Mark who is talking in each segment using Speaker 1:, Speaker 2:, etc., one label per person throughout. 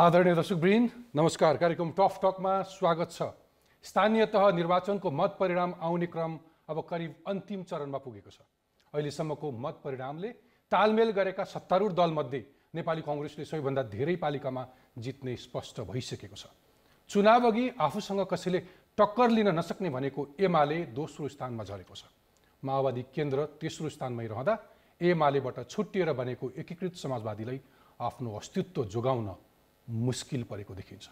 Speaker 1: आदरणीय दर्शकवृन्द नमस्कार कार्यक्रम टफ टकमा स्वागत छ स्थानीय तह निर्वाचनको मत परिणाम आउने क्रम अब करिब अन्तिम चरणमा पुगेको छ अहिलेसम्मको मत परिणामले तालमेल गरेका सत्तारूढ दलमध्ये नेपाली कङ्ग्रेसले सबैभन्दा धेरै पालिकामा जित्ने स्पष्ट भइसकेको छ चुनाव अघि आफूसँग कसैले टक्कर लिन नसक्ने भनेको एमाले दोस्रो स्थानमा झरेको छ माओवादी केन्द्र तेस्रो स्थानमै रहँदा एमालेबाट छुट्टिएर बनेको एकीकृत समाजवादीलाई आफ्नो अस्तित्व जोगाउन मुस्किल परेको देखिन्छ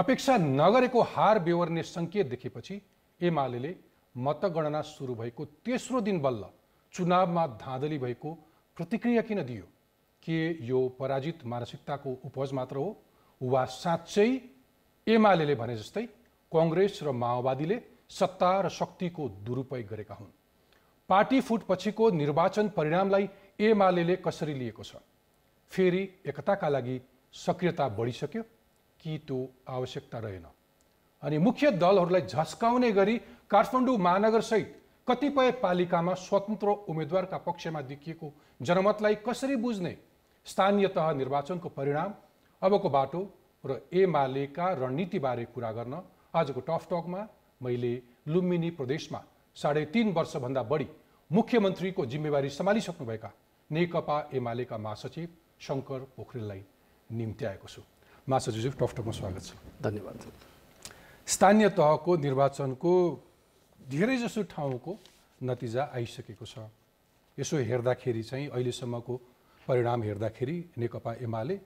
Speaker 1: अपेक्षा नगरेको हार बेहोर्ने सङ्केत देखेपछि एमाले मतगणना सुरु भएको तेस्रो दिन बल्ल चुनावमा धाँधली भएको प्रतिक्रिया किन दियो के यो पराजित मानसिकताको उपज मात्र हो वा साँच्चै एमाले भने जस्तै कङ्ग्रेस र माओवादीले सत्ता र शक्तिको दुरुपयोग गरेका हुन् पार्टी फुटपछिको निर्वाचन परिणामलाई एमाले कसरी लिएको छ फेरि एकताका लागि सक्रियता बढिसक्यो कि त्यो आवश्यकता रहेन अनि मुख्य दलहरूलाई झस्काउने गरी काठमाडौँ महानगरसहित कतिपय पालिकामा स्वतन्त्र उम्मेद्वारका पक्षमा देखिएको जनमतलाई कसरी बुझ्ने स्थानीय तह निर्वाचनको परिणाम अबको बाटो र एमालेका रणनीतिबारे कुरा गर्न आजको टफ टकमा मैले लुम्बिनी प्रदेशमा साढे तिन वर्षभन्दा बढी मुख्यमन्त्रीको जिम्मेवारी सम्हालिसक्नुभएका नेकपा एमालेका महासचिव शङ्कर पोखरेललाई निम्ति आएको छु टप टपमा स्वागत छ धन्यवाद स्थानीय तहको निर्वाचनको धेरैजसो ठाउँको नतिजा आइसकेको छ यसो हेर्दाखेरि चाहिँ अहिलेसम्मको परिणाम हेर्दाखेरि नेकपा एमाले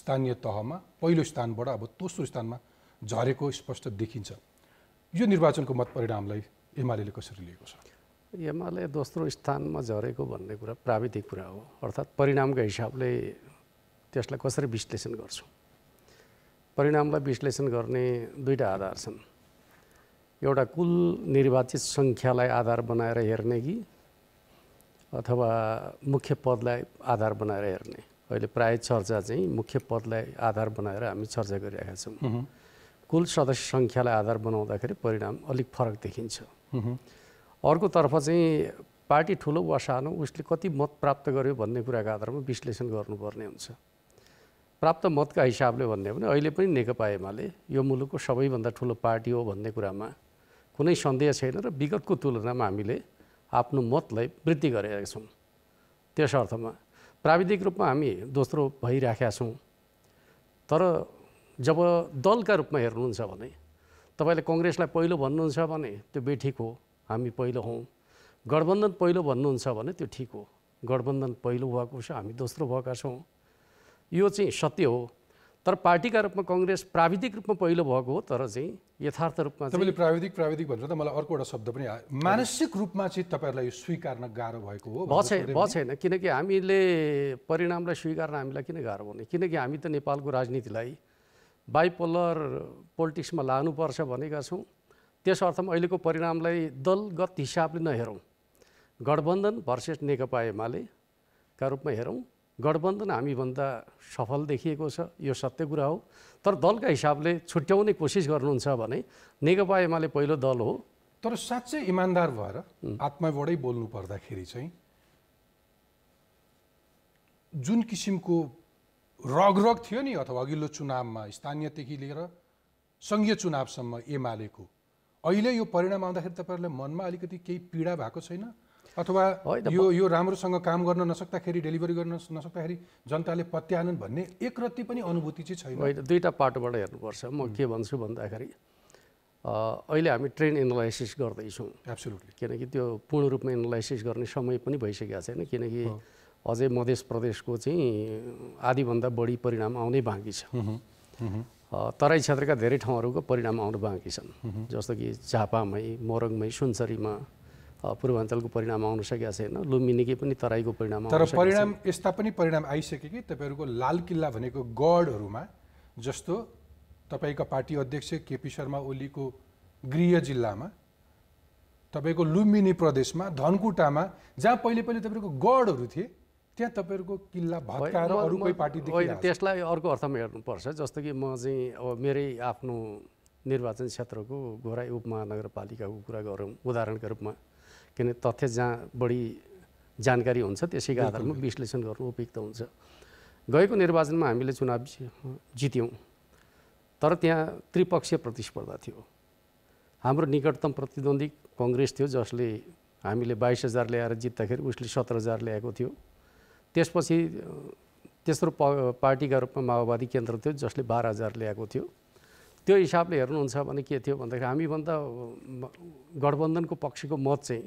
Speaker 1: स्थानीय तहमा पहिलो स्थानबाट अब दोस्रो स्थानमा झरेको स्पष्ट देखिन्छ यो निर्वाचनको मत परिणामलाई एमाले कसरी लिएको
Speaker 2: छ एमाले दोस्रो स्थानमा झरेको भन्ने कुरा प्राविधिक कुरा हो अर्थात् परिणामका हिसाबले त्यसलाई कसरी विश्लेषण गर्छौँ परिणामलाई विश्लेषण गर्ने दुईवटा आधार छन् एउटा कुल निर्वाचित सङ्ख्यालाई आधार बनाएर हेर्ने कि अथवा मुख्य पदलाई आधार बनाएर हेर्ने अहिले प्राय चर्चा चाहिँ मुख्य पदलाई आधार बनाएर हामी चर्चा गरिरहेका छौँ कुल सदस्य सङ्ख्यालाई आधार बनाउँदाखेरि परिणाम अलिक फरक देखिन्छ अर्कोतर्फ चाहिँ पार्टी ठुलो वा सानो उसले कति मत प्राप्त गर्यो भन्ने कुराको आधारमा विश्लेषण गर्नुपर्ने हुन्छ प्राप्त मतका हिसाबले भन्यो भने अहिले पनि नेकपा एमाले यो मुलुकको सबैभन्दा ठुलो पार्टी हो भन्ने कुरामा कुनै सन्देह छैन र विगतको तुलनामा हामीले आफ्नो मतलाई वृद्धि गरेका छौँ त्यस अर्थमा प्राविधिक रूपमा हामी दोस्रो भइराखेका छौँ तर जब दलका रूपमा हेर्नुहुन्छ भने तपाईँले कङ्ग्रेसलाई पहिलो भन्नुहुन्छ भने त्यो बेठिक हो हामी पहिलो हौँ गठबन्धन पहिलो भन्नुहुन्छ भने त्यो ठिक हो गठबन्धन पहिलो भएको छ हामी दोस्रो भएका छौँ यो चाहिँ सत्य हो तर पार्टीका रूपमा कङ्ग्रेस प्राविधिक रूपमा पहिलो भएको हो तर चाहिँ यथार्थ रूपमा तपाईँले प्राविधिक प्राविधिक भनेर त
Speaker 1: मलाई अर्को एउटा शब्द पनि आयो मानसिक रूपमा चाहिँ तपाईँहरूलाई यो स्वीकार्न गाह्रो भएको हो भएको
Speaker 2: छैन किनकि हामीले परिणामलाई स्वीकार्न हामीलाई किन गाह्रो हुने किनकि हामी त नेपालको राजनीतिलाई बाइपोलर पोलिटिक्समा लानुपर्छ भनेका छौँ त्यस अर्थमा अहिलेको परिणामलाई दलगत हिसाबले नहेरौँ गठबन्धन भर्सेस नेकपा एमाले का रूपमा हेरौँ गठबन्धन हामीभन्दा सफल देखिएको छ यो सत्य कुरा हो तर दलका हिसाबले छुट्याउने कोसिस गर्नुहुन्छ भने नेकपा एमाले पहिलो दल हो
Speaker 1: तर साँच्चै इमान्दार भएर आत्माबाटै बोल्नु पर्दाखेरि चाहिँ जुन किसिमको रग रग थियो नि अथवा अघिल्लो चुनावमा स्थानीयदेखि लिएर सङ्घीय चुनावसम्म एमालेको अहिले यो परिणाम आउँदाखेरि तपाईँहरूलाई मनमा अलिकति केही पीडा भएको छैन अथवा यो यो राम्रोसँग काम गर्न नसक्दाखेरि डेलिभरी गर्न नसक्दाखेरि जनताले पत्याएनन् भन्ने एकरत्ती पनि अनुभूति चाहिँ छैन
Speaker 2: दुईवटा पाटोबाट हेर्नुपर्छ म के भन्छु भन्दाखेरि अहिले हामी ट्रेन एनालाइसिस गर्दैछौँ एब्सोल्युटली किनकि त्यो पूर्ण रूपमा एनालाइसिस गर्ने समय पनि भइसकेको छैन किनकि अझै मधेस प्रदेशको चाहिँ आधीभन्दा बढी परिणाम आउनै बाँकी छ तराई क्षेत्रका धेरै ठाउँहरूको परिणाम आउनु बाँकी छन् जस्तो कि झापामै मोरङमै सुनसरीमा पूर्वाञ्चलको परिणाम आउन सकेका छैन लुम्बिनीकै पनि तराईको
Speaker 1: परिणाम तर परिणाम यस्ता पनि परिणाम आइसके कि तपाईँहरूको लाल किल्ला भनेको गढहरूमा जस्तो तपाईँका पार्टी अध्यक्ष केपी शर्मा ओलीको गृह जिल्लामा तपाईँको लुम्बिनी प्रदेशमा धनकुटामा जहाँ पहिले पहिले तपाईँको गढहरू थिए त्यहाँ तपाईँहरूको किल्ला भत्काएर पार्टी
Speaker 2: त्यसलाई अर्को अर्थमा हेर्नुपर्छ जस्तो कि म चाहिँ अब मेरै आफ्नो निर्वाचन क्षेत्रको घोराई उपमहानगरपालिकाको कुरा गरौँ उदाहरणका रूपमा किन तथ्य जहाँ बढी जानकारी हुन्छ त्यसैको आधारमा विश्लेषण गर्नु उपयुक्त हुन्छ गएको निर्वाचनमा हामीले चुनाव जित्यौँ तर त्यहाँ त्रिपक्षीय प्रतिस्पर्धा थियो हाम्रो निकटतम प्रतिद्वन्दी कङ्ग्रेस थियो जसले हामीले बाइस हजार ल्याएर जित्दाखेरि उसले सत्र हजार ल्याएको थियो त्यसपछि तेस्रो प पार्टीका रूपमा माओवादी केन्द्र थियो जसले बाह्र हजार ल्याएको थियो त्यो हिसाबले हेर्नुहुन्छ भने के थियो भन्दाखेरि हामीभन्दा गठबन्धनको पक्षको मत चाहिँ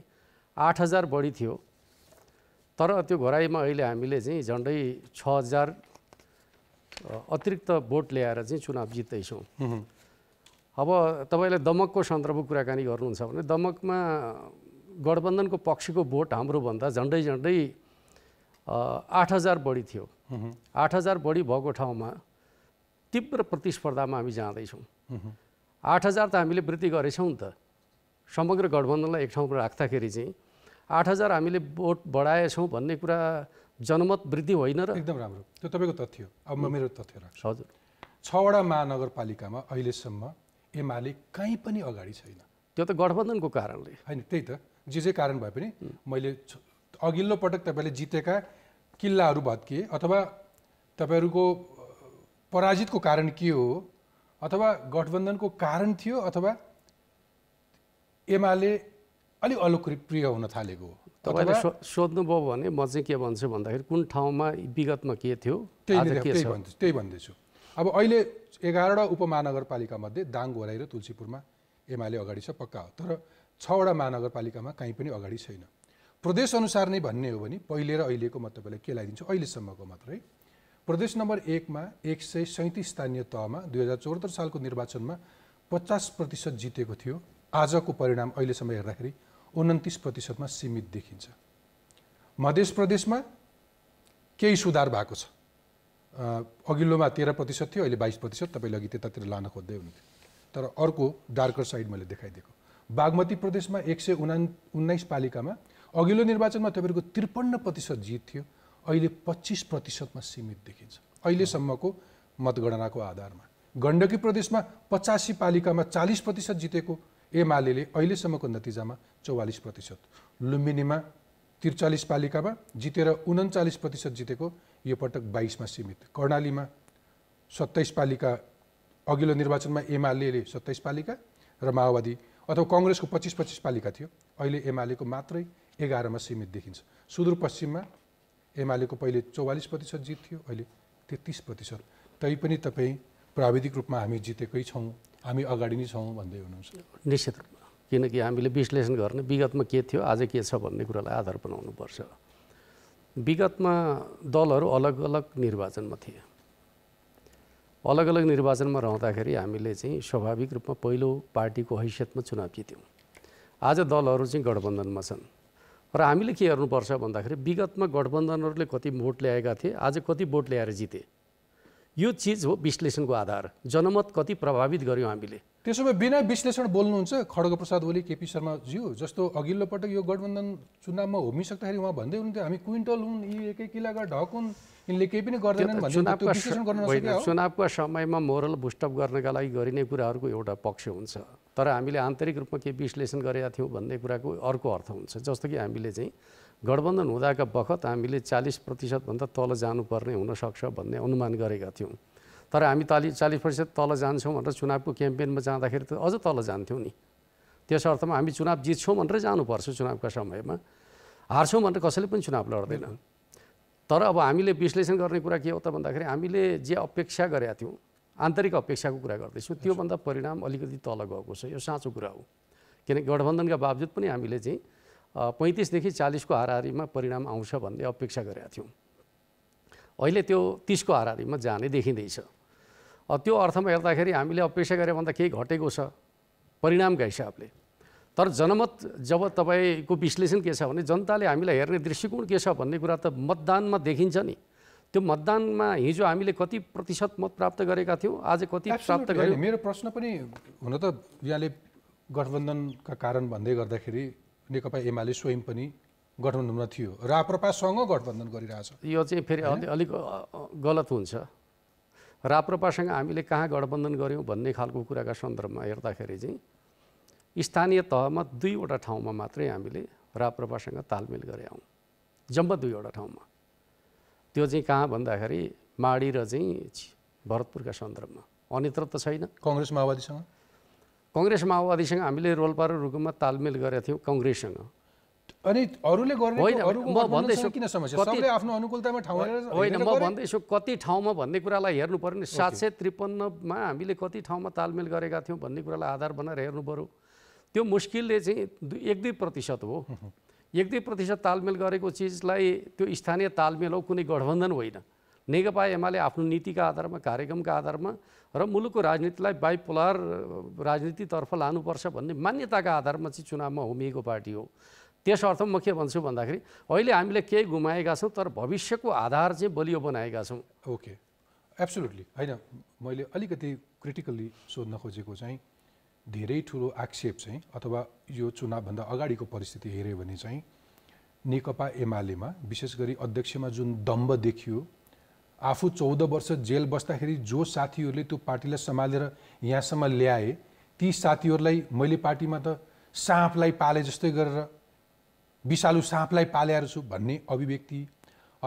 Speaker 2: आठ हजार बढी थियो तर त्यो घोराईमा अहिले हामीले चाहिँ झन्डै छ हजार अतिरिक्त भोट ल्याएर चाहिँ चुनाव जित्दैछौँ अब तपाईँले दमकको सन्दर्भ कुराकानी गर्नुहुन्छ भने दमकमा गठबन्धनको पक्षको भोट हाम्रोभन्दा झन्डै झन्डै आठ हजार बढी थियो आठ हजार बढी भएको ठाउँमा तीव्र प्रतिस्पर्धामा हामी जाँदैछौँ आठ हजार त हामीले वृद्धि गरेछौँ नि त समग्र गठबन्धनलाई एक ठाउँमा राख्दाखेरि चाहिँ आठ हजार हामीले भोट बढाएछौँ भन्ने कुरा
Speaker 1: जनमत वृद्धि होइन र एकदम राम्रो त्यो तपाईँको तथ्य हो अब म मेरो तथ्य राख्छु हजुर छवटा महानगरपालिकामा अहिलेसम्म एमाले कहीँ पनि अगाडि छैन त्यो त गठबन्धनको कारणले होइन त्यही त जे जे कारण भए पनि मैले अघिल्लो पटक तपाईँले जितेका किल्लाहरू भत्किए अथवा तपाईँहरूको पराजितको कारण के हो अथवा गठबन्धनको कारण थियो अथवा एमाले अलिक अलोकप्रिय हुन थालेको तपाईँले सोध्नुभयो भने म चाहिँ के
Speaker 2: भन्छु भन्दाखेरि कुन ठाउँमा विगतमा के थियो त्यही भन्दैछु त्यही भन्दैछु
Speaker 1: अब अहिले एघारवटा मध्ये दाङ गोराइ र तुलसीपुरमा एमाले अगाडि छ पक्का हो तर छवटा महानगरपालिकामा काहीँ पनि अगाडि छैन प्रदेशअनुसार नै भन्ने हो भने पहिले र अहिलेको म तपाईँलाई के लगाइदिन्छु अहिलेसम्मको मात्रै प्रदेश नम्बर एकमा एक सय सैँतिस स्थानीय तहमा दुई हजार चौहत्तर सालको निर्वाचनमा पचास प्रतिशत जितेको थियो आजको परिणाम अहिलेसम्म हेर्दाखेरि उन्तिस प्रतिशतमा सीमित देखिन्छ मध्य प्रदेशमा केही सुधार भएको छ अघिल्लोमा तेह्र प्रतिशत थियो अहिले बाइस प्रतिशत तपाईँले अघि त्यतातिर लान खोज्दै हुनुहुन्थ्यो तर अर्को डार्कर साइड मैले देखाइदिएको बागमती प्रदेशमा एक सय उना उन्नाइस पालिकामा अघिल्लो निर्वाचनमा तपाईँहरूको त्रिपन्न प्रतिशत जित थियो अहिले पच्चिस प्रतिशतमा सीमित देखिन्छ अहिलेसम्मको मतगणनाको आधारमा गण्डकी प्रदेशमा पचासी पालिकामा चालिस प्रतिशत जितेको एमाले अहिलेसम्मको नतिजामा चौवालिस प्रतिशत लुम्बिनीमा त्रिचालिस पालिकामा जितेर उन्चालिस प्रतिशत जितेको यो पटक बाइसमा सीमित कर्णालीमा सत्ताइस पालिका अघिल्लो निर्वाचनमा एमाले सत्ताइस पालिका र माओवादी अथवा कङ्ग्रेसको पच्चिस पच्चिस पालिका थियो अहिले एमालेको मात्रै एघारमा सीमित देखिन्छ सुदूरपश्चिममा एमालेको पहिले चौवालिस प्रतिशत जित थियो अहिले तेत्तिस प्रतिशत तैपनि तपाईँ प्राविधिक रूपमा हामी जितेकै छौँ हामी अगाडि नै छौँ भन्दै हुनुहुन्छ
Speaker 2: निश्चित रूपमा किनकि हामीले विश्लेषण गर्ने विगतमा के थियो आज के छ भन्ने कुरालाई आधार बनाउनुपर्छ विगतमा दलहरू अलग अलग निर्वाचनमा थिए अलग अलग निर्वाचनमा रहँदाखेरि हामीले चाहिँ स्वाभाविक रूपमा पहिलो पार्टीको हैसियतमा चुनाव जित्यौँ आज दलहरू चाहिँ गठबन्धनमा छन् र हामीले के हेर्नुपर्छ भन्दाखेरि विगतमा गठबन्धनहरूले कति भोट ल्याएका थिए आज कति भोट ल्याएर जिते यो चिज हो विश्लेषणको आधार जनमत कति प्रभावित गऱ्यौँ हामीले
Speaker 1: त्यसो भए बिना विश्लेषण बोल्नुहुन्छ खड्ग प्रसाद ओली केपी शर्माज्यू जस्तो अघिल्लो पटक यो गठबन्धन चुनावमा होमिसक्दाखेरि उहाँ भन्दै हुनुहुन्थ्यो हामी क्विन्टल हुन् यी एकै किलाका ढक हुन् यिनले केही पनि गर्दैनन्
Speaker 2: चुनावका समयमा मोरल बुस्टअप गर्नका लागि गरिने कुराहरूको एउटा पक्ष हुन्छ तर हामीले आन्तरिक रूपमा के विश्लेषण गरेका थियौँ भन्ने कुराको अर्को अर्थ हुन्छ जस्तो कि हामीले चाहिँ गठबन्धन हुँदाका बखत हामीले चालिस प्रतिशतभन्दा तल जानुपर्ने हुनसक्छ भन्ने अनुमान गरेका थियौँ तर हामी ताली चालिस प्रतिशत तल जान्छौँ भनेर चुनावको क्याम्पेनमा जाँदाखेरि त अझ तल जान्थ्यौँ नि त्यस अर्थमा हामी चुनाव जित्छौँ भनेर जानुपर्छ चुनावका समयमा हार्छौँ भनेर कसैले पनि चुनाव लड्दैन तर अब हामीले विश्लेषण गर्ने कुरा के हो त भन्दाखेरि हामीले जे अपेक्षा गरेका थियौँ आन्तरिक अपेक्षाको कुरा गर्दैछौँ त्योभन्दा परिणाम अलिकति तल गएको छ यो साँचो कुरा हो किनकि गठबन्धनका बावजुद पनि हामीले चाहिँ पैँतिसदेखि चालिसको हाराहारीमा परिणाम आउँछ भन्ने अपेक्षा गरेका थियौँ अहिले त्यो तिसको हाराहारीमा जाने देखिँदैछ त्यो अर्थमा हेर्दाखेरि हामीले अपेक्षा गरे भन्दा केही घटेको छ परिणामका हिसाबले तर जनमत जब तपाईँको विश्लेषण के छ भने जनताले हामीलाई हेर्ने दृष्टिकोण के छ भन्ने कुरा त मतदानमा देखिन्छ नि त्यो मतदानमा हिजो हामीले कति प्रतिशत मत प्राप्त गरेका थियौँ
Speaker 1: आज कति प्राप्त गऱ्यौँ मेरो प्रश्न पनि हुन त यहाँले गठबन्धनका कारण भन्दै गर्दाखेरि नेकपा एमाले स्वयं पनि गठबन्धनमा थियो राप्रपासँग गठबन्धन गरिरहेछ यो चाहिँ फेरि अलिक गलत हुन्छ राप्रपासँग हामीले
Speaker 2: कहाँ गठबन्धन गऱ्यौँ भन्ने खालको कुराका सन्दर्भमा हेर्दाखेरि चाहिँ स्थानीय तहमा दुईवटा ठाउँमा मात्रै हामीले राप्रपासँग तालमेल गरेयौँ जम्मा दुईवटा ठाउँमा त्यो चाहिँ कहाँ भन्दाखेरि माडी र चाहिँ भरतपुरका सन्दर्भमा अन्यत्र त छैन कङ्ग्रेस माओवादीसँग कङ्ग्रेस माओवादीसँग हामीले रोल्पा र रुकुममा तालमेल गरेका थियौँ कङ्ग्रेससँग
Speaker 1: अनि अरूले म भन्दैछु किन आफ्नो अनुकूलतामा ठाउँ होइन म भन्दैछु
Speaker 2: कति ठाउँमा भन्ने कुरालाई हेर्नु पऱ्यो नि सात सय त्रिपन्नमा हामीले कति ठाउँमा तालमेल गरेका थियौँ भन्ने कुरालाई आधार बनाएर हेर्नु पऱ्यो त्यो मुस्किलले चाहिँ एक दुई प्रतिशत हो एक दुई प्रतिशत तालमेल गरेको चिजलाई त्यो स्थानीय तालमेल हो कुनै गठबन्धन होइन नेकपा एमाले आफ्नो नीतिका आधारमा कार्यक्रमका आधारमा र मुलुकको राजनीतिलाई बाइपोलार राजनीतितर्फ लानुपर्छ भन्ने मान्यताका आधारमा चाहिँ चुनावमा होमिएको पार्टी हो त्यस अर्थमा म के भन्छु भन्दाखेरि अहिले हामीले केही गुमाएका छौँ तर भविष्यको आधार चाहिँ बलियो बनाएका छौँ
Speaker 1: ओके एब्सोल्युटली होइन मैले अलिकति क्रिटिकल्ली सोध्न खोजेको चाहिँ धेरै ठुलो आक्षेप चाहिँ अथवा यो चुनावभन्दा अगाडिको परिस्थिति हेऱ्यो भने चाहिँ नेकपा एमालेमा विशेष गरी अध्यक्षमा जुन दम्ब देखियो आफू चौध वर्ष जेल बस्दाखेरि जो साथीहरूले त्यो पार्टीलाई सम्हालेर यहाँसम्म ल्याए ती साथीहरूलाई मैले पार्टीमा त साँपलाई पाले जस्तै गरेर विषालु साँपलाई पालेर छु भन्ने अभिव्यक्ति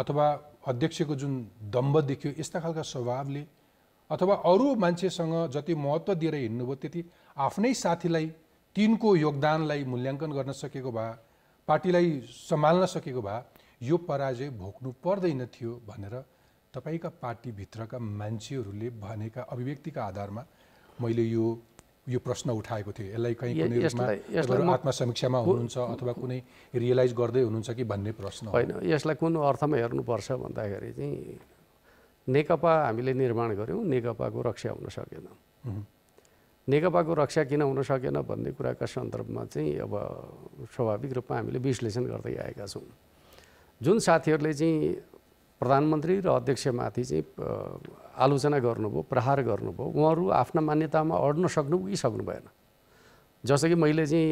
Speaker 1: अथवा अध्यक्षको जुन दम्ब देखियो यस्ता खालका स्वभावले अथवा अरू मान्छेसँग जति महत्त्व दिएर हिँड्नुभयो त्यति आफ्नै साथीलाई तिनको योगदानलाई मूल्याङ्कन गर्न सकेको भए पार्टीलाई सम्हाल्न सकेको भए यो पराजय भोग्नु पर्दैन थियो भनेर तपाईँका पार्टीभित्रका मान्छेहरूले भनेका अभिव्यक्तिका आधारमा मैले यो यो प्रश्न उठाएको थिएँ यसलाई कहीँ कुनै रूपमा आत्मसमीक्षामा हुनुहुन्छ अथवा कुनै रियलाइज गर्दै हुनुहुन्छ कि भन्ने प्रश्न होइन
Speaker 2: यसलाई कुन अर्थमा हेर्नुपर्छ भन्दाखेरि चाहिँ नेकपा हामीले निर्माण गऱ्यौँ नेकपाको रक्षा हुन सकेन नेकपाको रक्षा किन हुन सकेन भन्ने कुराका सन्दर्भमा चाहिँ अब स्वाभाविक रूपमा हामीले विश्लेषण गर्दै आएका छौँ जुन साथीहरूले चाहिँ प्रधानमन्त्री र अध्यक्षमाथि चाहिँ आलोचना गर्नुभयो प्रहार गर्नुभयो उहाँहरू आफ्ना मान्यतामा अड्न सक्नु कि सक्नु भएन जस्तो कि मैले चाहिँ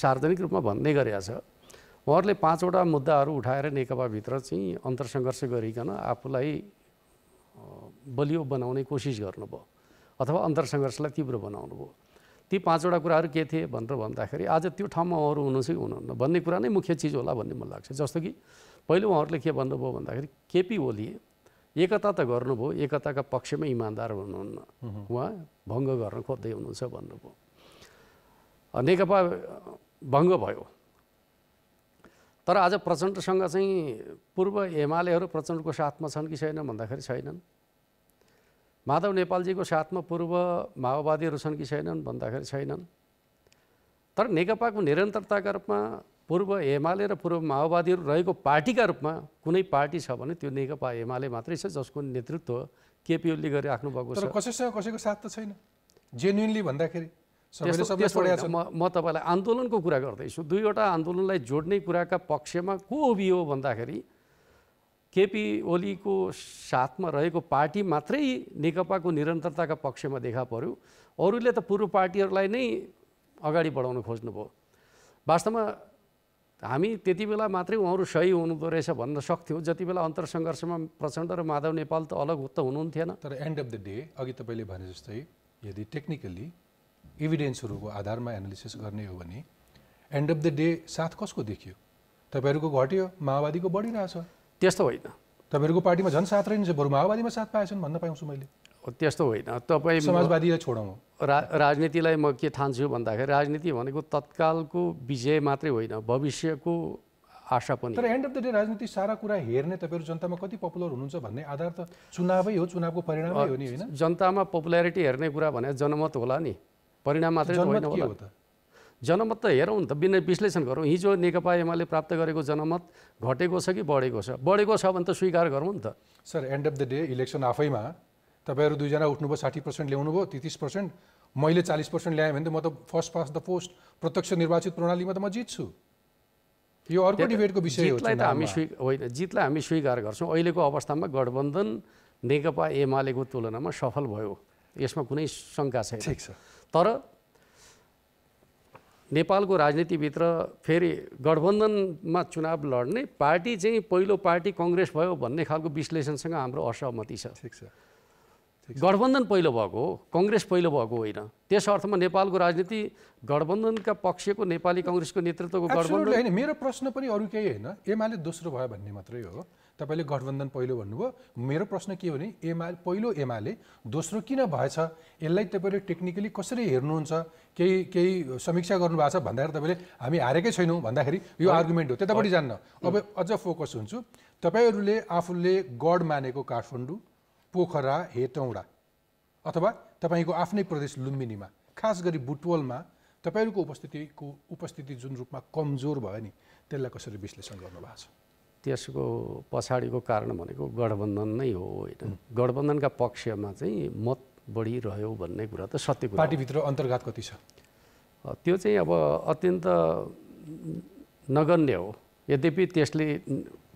Speaker 2: सार्वजनिक रूपमा भन्दै गरेका छ उहाँहरूले पाँचवटा मुद्दाहरू उठाएर नेकपाभित्र चाहिँ अन्तर्सङ्घर्ष गरिकन आफूलाई बलियो बनाउने कोसिस गर्नुभयो अथवा अन्तर्सङ्घर्षलाई तीव्र बनाउनु भयो ती पाँचवटा कुराहरू के थिए भनेर भन्दाखेरि आज त्यो ठाउँमा उहाँहरू हुनु चाहिँ हुनुहुन्न भन्ने कुरा नै मुख्य चिज होला भन्ने मलाई लाग्छ जस्तो कि पहिले उहाँहरूले के भन्नुभयो भन्दाखेरि केपी ओली एकता त गर्नुभयो एकताका पक्षमै इमान्दार हुनुहुन्न उहाँ भङ्ग गर्न खोज्दै हुनुहुन्छ भन्नुभयो नेकपा भङ्ग भयो तर आज प्रचण्डसँग चाहिँ पूर्व एमालेहरू प्रचण्डको साथमा छन् कि छैन भन्दाखेरि छैनन् माधव नेपालजीको साथमा पूर्व माओवादीहरू छन् कि छैनन् भन्दाखेरि छैनन् तर नेकपाको निरन्तरताका रूपमा पूर्व एमाले र पूर्व माओवादीहरू रहेको पार्टीका रूपमा कुनै पार्टी छ भने त्यो नेकपा एमाले मात्रै छ जसको नेतृत्व केपी ओलीले गरे भएको छ कसैसँग
Speaker 1: कसैको साथ त छैन जेन्युनली भन्दाखेरि म
Speaker 2: तपाईँलाई आन्दोलनको कुरा गर्दैछु दुईवटा आन्दोलनलाई जोड्ने कुराका पक्षमा को उभियो भन्दाखेरि केपी ओलीको साथमा रहेको पार्टी मात्रै नेकपाको निरन्तरताका पक्षमा देखा पर्यो अरूले त पूर्व पार्टीहरूलाई नै अगाडि बढाउन खोज्नुभयो वास्तवमा हामी त्यति बेला मात्रै उहाँहरू सही हुनुहुँदो रहेछ भन्न सक्थ्यौँ जति बेला अन्तरसङ्घर्षमा प्रचण्ड र माधव नेपाल त अलग त हुनुहुन्थेन
Speaker 1: तर एन्ड अफ द डे अघि तपाईँले भने जस्तै यदि टेक्निकली इभिडेन्सहरूको आधारमा एनालिसिस गर्ने हो भने एन्ड अफ द डे साथ कसको देखियो तपाईँहरूको घट्यो माओवादीको बढिरहेछ त्यस्तो होइन तपाईँहरूको पार्टीमा झन् साथ रहेछ बरु माओवादीमा साथ पाएछन् भन्न पाउँछु मैले त्यस्तो होइन तपाईँ समाजवादीलाई छोडौँ
Speaker 2: रा राजनीतिलाई म के ठान्छु भन्दाखेरि राजनीति भनेको तत्कालको विजय मात्रै होइन भविष्यको आशा पनि तर
Speaker 1: एन्ड अफ द डे राजनीति सारा कुरा हेर्ने तपाईँहरू जनतामा कति पपुलर हुनुहुन्छ भन्ने आधार त चुनावै हो चुनावको परिणामै हो नि होइन जनतामा पपुलारिटी
Speaker 2: हेर्ने कुरा भने जनमत होला नि परिणाम मात्रै होइन होला जनमत त हेरौँ नि त विनय विश्लेषण गरौँ हिजो नेकपा एमाले प्राप्त गरेको जनमत घटेको छ कि बढेको छ बढेको छ
Speaker 1: भने त स्वीकार गरौँ नि त sir end of the day election आफैमा तपाईँहरू दुईजना उठ्नुभयो साठी पर्सेन्ट ल्याउनु भयो तेत्तिस पर्सेन्ट मैले चालिस पर्सेन्ट ल्याएँ भने त म त फर्स्ट पास द पोस्ट प्रत्यक्ष निर्वाचित प्रणालीमा त म जित्छु
Speaker 2: यो अर्को डिबेटको विषय जितलाई त हामी स्वी होइन जितलाई हामी स्वीकार गर्छौँ अहिलेको अवस्थामा गठबन्धन नेकपा एमालेको तुलनामा सफल भयो यसमा कुनै शङ्का छैन ठिक छ तर नेपालको राजनीतिभित्र फेरि गठबन्धनमा चुनाव लड्ने पार्टी चाहिँ पहिलो पार्टी कङ्ग्रेस भयो भन्ने खालको विश्लेषणसँग हाम्रो असहमति छ ठिक छ गठबन्धन पहिलो भएको हो कङ्ग्रेस पहिलो भएको होइन त्यस अर्थमा नेपालको राजनीति गठबन्धनका पक्षको नेपाली कङ्ग्रेसको नेतृत्वको गठबन्धन होइन
Speaker 1: मेरो प्रश्न पनि अरू केही होइन एमाले दोस्रो भयो भन्ने मात्रै हो तपाईँले गठबन्धन पहिलो भन्नुभयो मेरो प्रश्न के हो भने एमा पहिलो एमाले दोस्रो किन भएछ यसलाई तपाईँले टेक्निकली कसरी हेर्नुहुन्छ केही केही समीक्षा गर्नुभएको छ भन्दाखेरि तपाईँले हामी हारेकै छैनौँ भन्दाखेरि यो आर्गुमेन्ट हो त्यतापट्टि जान्न अब अझ फोकस हुन्छु तपाईँहरूले आफूले गढ मानेको काठमाडौँ पोखरा हेटौँडा अथवा तपाईँको आफ्नै प्रदेश लुम्बिनीमा खास गरी बुटवलमा तपाईँहरूको उपस्थितिको उपस्थिति जुन रूपमा कमजोर भयो नि त्यसलाई कसरी विश्लेषण गर्नुभएको छ
Speaker 2: त्यसको पछाडिको कारण भनेको गठबन्धन नै हो होइन गठबन्धनका पक्षमा चाहिँ मत बढिरह्यो भन्ने कुरा त सत्य कुरा पार्टीभित्र
Speaker 1: अन्तर्गत कति छ
Speaker 2: त्यो चाहिँ अब अत्यन्त नगण्य हो यद्यपि त्यसले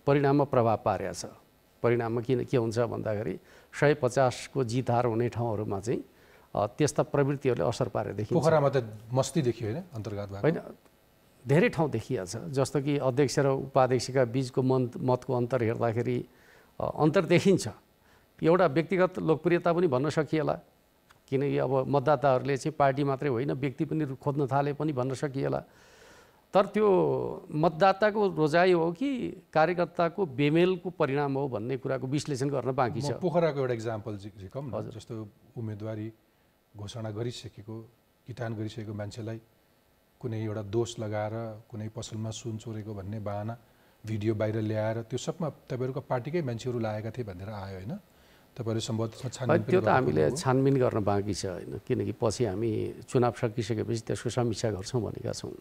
Speaker 2: परिणाममा प्रभाव पारेको छ परिणाममा किन के हुन्छ भन्दाखेरि सय पचासको जितहार हुने ठाउँहरूमा चाहिँ त्यस्ता प्रवृत्तिहरूले असर पारेदेखि पोखरामा त
Speaker 1: मस्ती देखियो होइन अन्तर्गत होइन
Speaker 2: धेरै ठाउँ देखिहाल्छ जस्तो कि अध्यक्ष र उपाध्यक्षका बिचको मन मतको अन्तर हेर्दाखेरि अन्तर देखिन्छ एउटा व्यक्तिगत लोकप्रियता पनि भन्न सकिएला किनकि अब मतदाताहरूले चाहिँ पार्टी मात्रै होइन व्यक्ति पनि खोज्न थाले पनि भन्न सकिएला तर त्यो मतदाताको रोजाइ हो कि कार्यकर्ताको बेमेलको परिणाम हो भन्ने कुराको विश्लेषण गर्न बाँकी छ पोखराको
Speaker 1: एउटा इक्जाम्पल झिकम जस्तो उम्मेदवारी घोषणा गरिसकेको किटान गरिसकेको मान्छेलाई कुनै एउटा दोष लगाएर कुनै पसलमा सुन चोरेको भन्ने बाहना भिडियो बाहिर ल्याएर त्यो सबमा तपाईँहरूको पार्टीकै मान्छेहरू लागेका थिए भनेर आयो होइन तपाईँहरू सम्भवतः त्यो त हामीले
Speaker 2: छानबिन गर्न बाँकी छ होइन किनकि पछि हामी चुनाव सकिसकेपछि त्यसको समीक्षा गर्छौँ भनेका छौँ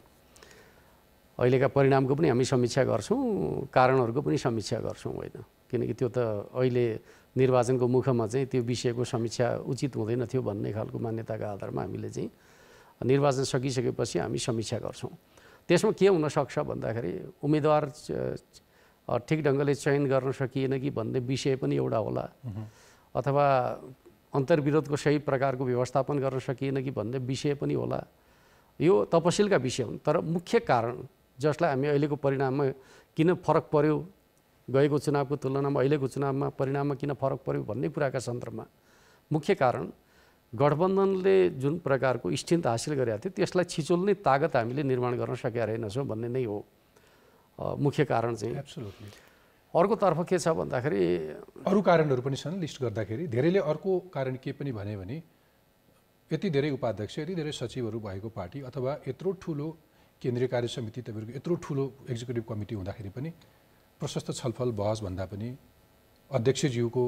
Speaker 2: अहिलेका परिणामको पनि हामी समीक्षा गर्छौँ कारणहरूको पनि समीक्षा गर्छौँ होइन किनकि त्यो त अहिले निर्वाचनको मुखमा चाहिँ त्यो विषयको समीक्षा उचित हुँदैन थियो भन्ने खालको मान्यताको आधारमा हामीले चाहिँ निर्वाचन सकिसकेपछि हामी समीक्षा गर्छौँ त्यसमा के हुनसक्छ भन्दाखेरि उम्मेदवार ठिक ढङ्गले चयन गर्न सकिएन कि भन्ने विषय पनि एउटा होला अथवा अन्तर्विरोधको सही प्रकारको व्यवस्थापन गर्न सकिएन कि भन्ने विषय पनि होला यो तपसिलका विषय हुन् तर मुख्य कारण जसलाई हामी अहिलेको परिणाममा किन फरक पर्यो गएको चुनावको तुलनामा अहिलेको चुनावमा परिणाममा किन फरक पर्यो भन्ने कुराका सन्दर्भमा मुख्य कारण गठबन्धनले जुन प्रकारको स्थिरता हासिल गरेका थियो त्यसलाई छिचोल्ने तागत हामीले निर्माण गर्न सकेका रहेनछौँ भन्ने नै हो मुख्य कारण चाहिँ अर्कोतर्फ के छ
Speaker 1: भन्दाखेरि अरू कारणहरू पनि छन् लिस्ट गर्दाखेरि धेरैले अर्को कारण के पनि भन्यो भने यति धेरै उपाध्यक्ष यति धेरै सचिवहरू भएको पार्टी अथवा यत्रो ठुलो केन्द्रीय कार्य समिति तपाईँहरूको यत्रो ठुलो एक्जिक्युटिभ कमिटी हुँदाखेरि पनि प्रशस्त छलफल बहस भन्दा पनि अध्यक्षज्यूको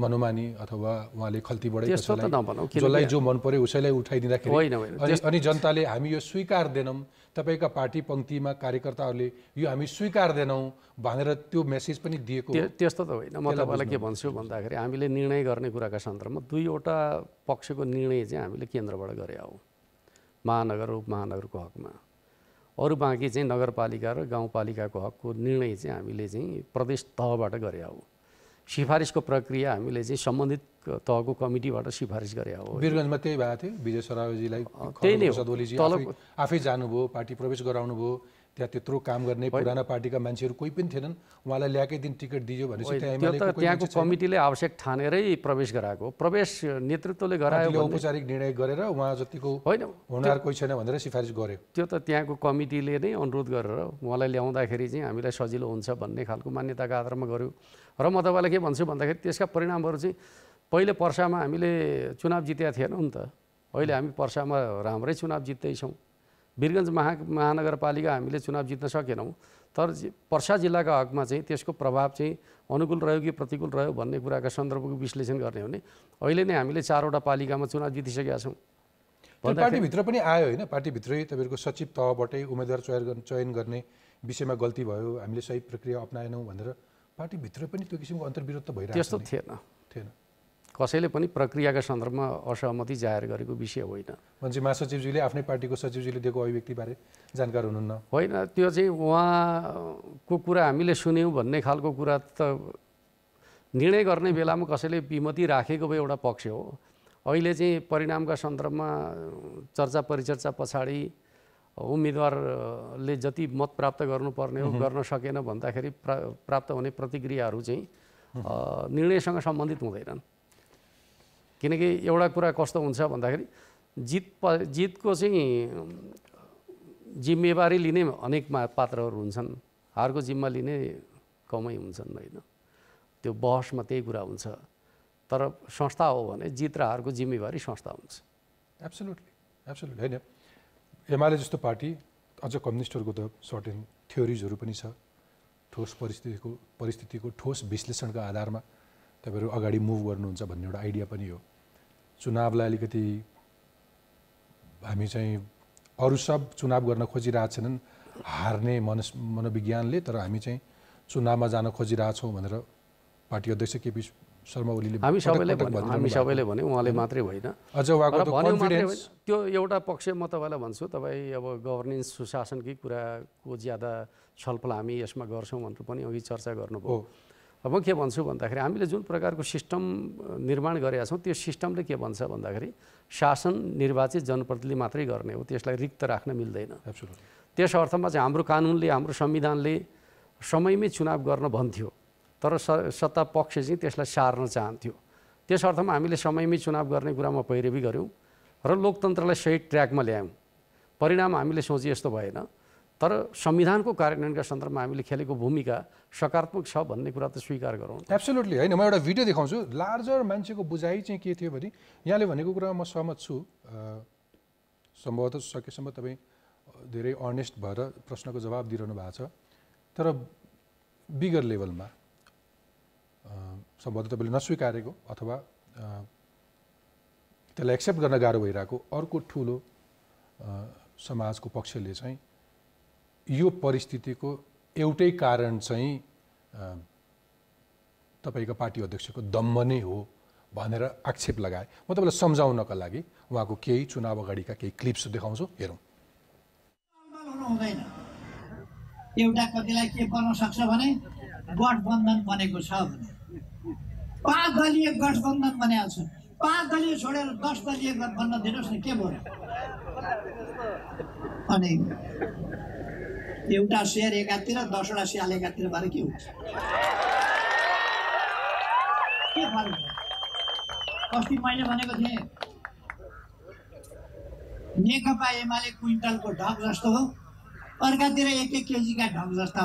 Speaker 1: मनोमानी अथवा उहाँले खल्तीबाटै जसलाई जो मन पर्यो उसैलाई उठाइदिँदाखेरि अनि जनताले हामी यो स्वीकार स्वीकार्दैनौँ तपाईँका पार्टी पङ्क्तिमा कार्यकर्ताहरूले यो हामी स्वीकार स्वीकार्दैनौँ भनेर त्यो मेसेज पनि दिएको त्यस्तो त होइन म तपाईँलाई के
Speaker 2: भन्छु भन्दाखेरि हामीले निर्णय गर्ने कुराका सन्दर्भमा दुईवटा पक्षको निर्णय चाहिँ हामीले केन्द्रबाट गरे हौ महानगर उपमहानगरको हकमा अरू बाँकी चाहिँ नगरपालिका र गाउँपालिकाको हकको निर्णय चाहिँ हामीले चाहिँ प्रदेश तहबाट गरे हौ सिफारिसको प्रक्रिया हामीले चाहिँ सम्बन्धित तहको कमिटीबाट सिफारिस गरे
Speaker 1: हो वीरगञ्जमा त्यही भएको थियो विजय सरावजीलाई त्यही नै आफै जानुभयो पार्टी प्रवेश गराउनुभयो त्यहाँ त्यत्रो काम गर्ने पुराना पार्टीका मान्छेहरू कोही पनि थिएनन् उहाँलाई ल्याएकै दिन टिकट दियो भने त्यहाँ त्यहाँको कमिटीले
Speaker 2: आवश्यक ठानेरै प्रवेश गराएको प्रवेश नेतृत्वले गरायो औपचारिक
Speaker 1: निर्णय गरेर उहाँ जतिको होइन हुनार कोही छैन भनेर सिफारिस गर्यो त्यो त त्यहाँको
Speaker 2: कमिटीले नै अनुरोध गरेर उहाँलाई ल्याउँदाखेरि चाहिँ हामीलाई सजिलो हुन्छ भन्ने खालको मान्यताको आधारमा गऱ्यो र म तपाईँलाई के भन्छु भन्दाखेरि त्यसका परिणामहरू चाहिँ पहिले पर्सामा हामीले चुनाव जितेका थिएनौँ नि त अहिले हामी पर्सामा राम्रै चुनाव जित्दैछौँ वीरगन्ज महा महानगरपालिका हामीले चुनाव जित्न सकेनौँ तर पर्सा जिल्लाका हकमा चाहिँ त्यसको प्रभाव चाहिँ अनुकूल रह्यो कि प्रतिकूल रह्यो भन्ने कुराका सन्दर्भको विश्लेषण गर्ने हो भने अहिले नै हामीले चारवटा पालिकामा चुनाव जितिसकेका छौँ
Speaker 1: पार्टीभित्र पनि आयो होइन पार्टीभित्रै तपाईँहरूको सचिव तहबाटै उम्मेदवार चयन चयन गर्ने विषयमा गल्ती भयो हामीले सही प्रक्रिया अप्नाएनौँ भनेर पार्टीभित्र पनि त्यो किसिमको अन्तर्विरोध त भइरहेको त्यस्तो थिएन थिएन कसैले पनि प्रक्रियाका
Speaker 2: सन्दर्भमा असहमति जाहेर गरेको विषय होइन
Speaker 1: भनेपछि महासचिवजीले आफ्नै पार्टीको सचिवजीले दिएको अभिव्यक्तिबारे जानकार हुनुहुन्न
Speaker 2: होइन त्यो चाहिँ उहाँको कुरा हामीले सुन्यौँ भन्ने खालको कुरा त निर्णय गर्ने बेलामा कसैले विमति राखेको भए एउटा पक्ष हो अहिले चाहिँ परिणामका सन्दर्भमा चर्चा परिचर्चा पछाडि उम्मेदवारले जति मत प्राप्त गर्नुपर्ने हो गर्न सकेन भन्दाखेरि प्रा प्राप्त हुने प्रतिक्रियाहरू चाहिँ निर्णयसँग सम्बन्धित हुँदैनन् किनकि एउटा कुरा कस्तो हुन्छ भन्दाखेरि जित प जितको चाहिँ जिम्मेवारी लिने अनेक पात्रहरू हुन्छन् हारको जिम्मा लिने कमै हुन्छन् होइन त्यो बहसमा त्यही कुरा हुन्छ तर संस्था हो भने जित र हारको जिम्मेवारी
Speaker 1: संस्था हुन्छ एब्सोल्युटली एब्सोल्युटली होइन एमाले जस्तो पार्टी अझ कम्युनिस्टहरूको त सर्टेन थ्योरिजहरू पनि छ ठोस परिस्थितिको परिस्थितिको ठोस विश्लेषणको आधारमा तपाईँहरू अगाडि मुभ गर्नुहुन्छ भन्ने एउटा आइडिया पनि हो चुनावलाई अलिकति हामी चाहिँ अरू सब चुनाव गर्न खोजिरहेको छैनन् हार्ने मनस मनोविज्ञानले तर हामी चाहिँ चुनावमा जान खोजिरहेछौँ भनेर पार्टी अध्यक्ष केपी शर्मा ओलीले हामी सबैले हामी सबैले भन्यो
Speaker 2: उहाँले मात्रै होइन त्यो एउटा पक्ष म तपाईँलाई भन्छु तपाईँ अब गभर्नेन्स सुशासनकै कुराको ज्यादा छलफल हामी यसमा गर्छौँ भनेर पनि अघि चर्चा गर्नुभयो अब के भन्छु भन्दाखेरि हामीले जुन प्रकारको सिस्टम निर्माण गरेका छौँ त्यो सिस्टमले के भन्छ भन्दाखेरि शासन निर्वाचित जनप्रतिनिधि मात्रै गर्ने हो त्यसलाई रिक्त राख्न मिल्दैन त्यस अर्थमा चाहिँ हाम्रो कानुनले हाम्रो संविधानले समयमै चुनाव गर्न भन्थ्यो तर स सत्ता पक्ष चाहिँ त्यसलाई सार्न चाहन्थ्यो त्यस अर्थमा हामीले समयमै चुनाव गर्ने कुरामा पैरवी गऱ्यौँ र लोकतन्त्रलाई सही ट्र्याकमा ल्यायौँ परिणाम हामीले सोचे यस्तो भएन तर संविधानको कार्यान्वयनका सन्दर्भमा हामीले खेलेको भूमिका सकारात्मक छ भन्ने कुरा त स्वीकार
Speaker 1: गरौँ एब्सोल्युटली होइन म एउटा भिडियो देखाउँछु लार्जर मान्छेको बुझाइ चाहिँ के थियो भने यहाँले भनेको कुरामा म सहमत छु सम्भवतः सकेसम्म तपाईँ धेरै अनेस्ट भएर प्रश्नको जवाब दिइरहनु भएको छ तर बिगर लेभलमा सम्भवतः तपाईँले नस्वीकारेको अथवा त्यसलाई एक्सेप्ट गर्न गाह्रो भइरहेको अर्को ठुलो समाजको पक्षले चाहिँ यो परिस्थितिको एउटै कारण चाहिँ तपाईँको पार्टी अध्यक्षको दम्म नै हो भनेर आक्षेप लगाए म तपाईँलाई सम्झाउनका लागि उहाँको केही चुनाव अगाडिका केही क्लिप्स देखाउँछु हेरौँ
Speaker 3: एउटा कतिलाई के बन्न सक्छ भने गठबन्धन बनेको छ भने पाँच दलीय गठबन्धन बनाएको पाँच दलीय छोडेर दस दलीय गठबन्धन दिनुहोस् न के भयो अनि एउटा सेयर एकातिर दसवटा स्याल एकातिर भएर के हुन्छ के फरक अस्ति मैले भनेको थिएँ नेकपा एमाले क्विन्टलको ढग जस्तो हो अर्कातिर एक एक केजीका ढग जस्ता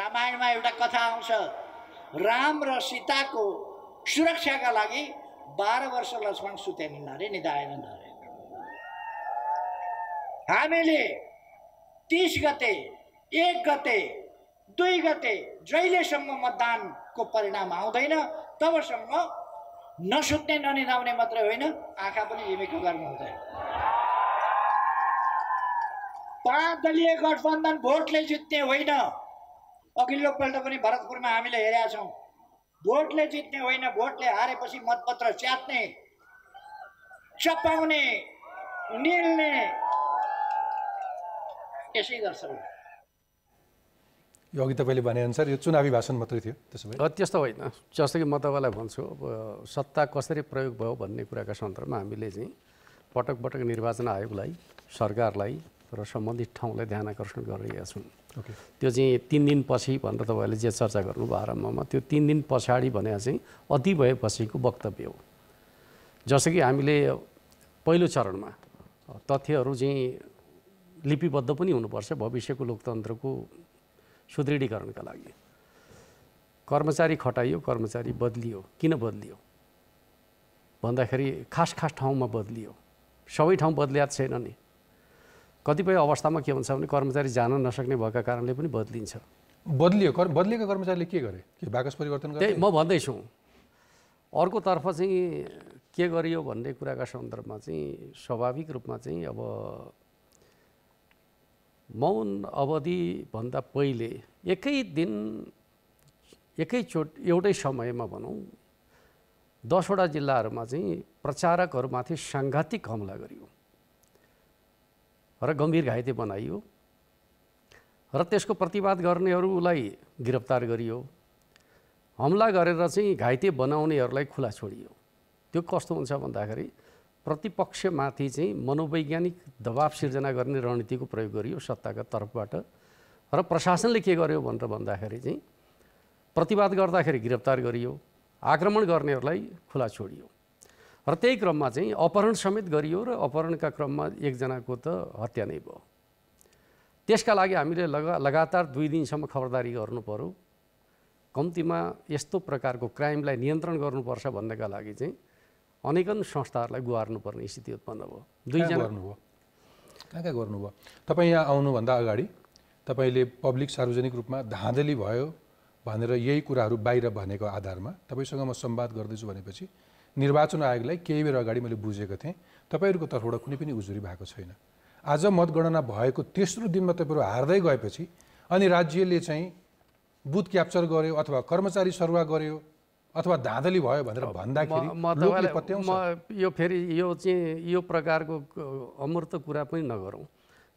Speaker 3: रामायणमा एउटा कथा आउँछ राम र सीताको सुरक्षाका लागि बाह्र वर्ष लक्ष्मण सुतेन अरे नि अरे हामीले तिस गते एक गते दुई गते जहिलेसम्म मतदानको परिणाम आउँदैन तबसम्म नसुत्ने ननिधाउने मात्रै होइन आँखा पनि हिमेको गर्नु हुँदैन पाँच दलीय गठबन्धन भोटले जित्ने होइन अघिल्लोपल्ट पनि भरतपुरमा हामीले हेरेका छौँ भोटले जित्ने होइन भोटले हारेपछि मतपत्र च्यात्ने चपाउने निल्ने यसै गर्छन्
Speaker 1: यो अघि तपाईँले भनेअनुसार यो चुनावी भाषण मात्रै थियो त्यसो भए त्यस्तो होइन जस्तो कि म तपाईँलाई भन्छु
Speaker 2: अब सत्ता कसरी प्रयोग भयो भन्ने कुराका सन्दर्भमा हामीले चाहिँ पटक पटक निर्वाचन आयोगलाई सरकारलाई र सम्बन्धित ठाउँलाई ध्यान आकर्षण गरिरहेका छौँ त्यो चाहिँ तिन दिनपछि भनेर तपाईँले जे चर्चा गर्नुभयो आरम्भमा त्यो तिन दिन पछाडि भने चाहिँ अति भएपछिको वक्तव्य हो जस्तो कि हामीले पहिलो चरणमा तथ्यहरू चाहिँ लिपिबद्ध पनि हुनुपर्छ भविष्यको लोकतन्त्रको सुदृढीकरणका लागि कर्मचारी खटाइयो कर्मचारी बदलियो किन बदलियो भन्दाखेरि खास खास ठाउँमा बदलियो सबै ठाउँ बदलिया छैन नि कतिपय अवस्थामा के हुन्छ भने कर्मचारी जान नसक्ने भएका कारणले पनि बदलिन्छ
Speaker 1: बदलियो कर बदलिएका कर्मचारीले के गरे के बाकस परिवर्तन गरे म
Speaker 2: भन्दैछु अर्कोतर्फ चाहिँ के गरियो भन्ने कुराका सन्दर्भमा चाहिँ स्वाभाविक रूपमा चाहिँ अब मौन अवधिभन्दा पहिले एकै दिन एकैचोट एउटै समयमा भनौँ दसवटा जिल्लाहरूमा चाहिँ प्रचारकहरूमाथि साङ्घातिक हमला गरियो र गम्भीर घाइते बनाइयो र त्यसको प्रतिवाद गर्नेहरूलाई गिरफ्तार गरियो हमला गरेर चाहिँ घाइते बनाउनेहरूलाई खुला छोडियो त्यो कस्तो हुन्छ भन्दाखेरि प्रतिपक्षमाथि चाहिँ मनोवैज्ञानिक दबाव सिर्जना गर्ने रणनीतिको प्रयोग गरियो सत्ताका तर्फबाट र प्रशासनले के गर्यो भनेर भन्दाखेरि चाहिँ प्रतिवाद गर्दाखेरि गिरफ्तार गरियो आक्रमण गर्नेहरूलाई खुला छोडियो र त्यही क्रममा चाहिँ अपहरण समेत गरियो र अपहरणका क्रममा एकजनाको त हत्या नै भयो त्यसका लागि हामीले लगा लगातार दुई दिनसम्म खबरदारी गर्नुपऱ्यो कम्तीमा यस्तो प्रकारको क्राइमलाई नियन्त्रण गर्नुपर्छ भन्नेका लागि चाहिँ अनेकन संस्थाहरूलाई गुहार्नुपर्ने स्थिति उत्पन्न भयो दुईजना गर्नुभयो
Speaker 1: कहाँ कहाँ गर्नुभयो तपाईँ यहाँ आउनुभन्दा अगाडि तपाईँले पब्लिक सार्वजनिक रूपमा धाँधली भयो भनेर यही कुराहरू बाहिर भनेको आधारमा तपाईँसँग म सम्वाद गर्दैछु भनेपछि निर्वाचन आयोगलाई केही बेर अगाडि मैले बुझेको थिएँ तपाईँहरूको तर्फबाट कुनै पनि उजुरी भएको छैन आज मतगणना भएको तेस्रो दिनमा तपाईँहरू हार्दै गएपछि अनि राज्यले चाहिँ बुथ क्याप्चर गर्यो अथवा कर्मचारी सरुवा गर्यो अथवा धाँधली भयो भनेर भन्दाखेरि
Speaker 2: म यो फेरि यो चाहिँ यो प्रकारको अमूर्त कुरा पनि नगरौँ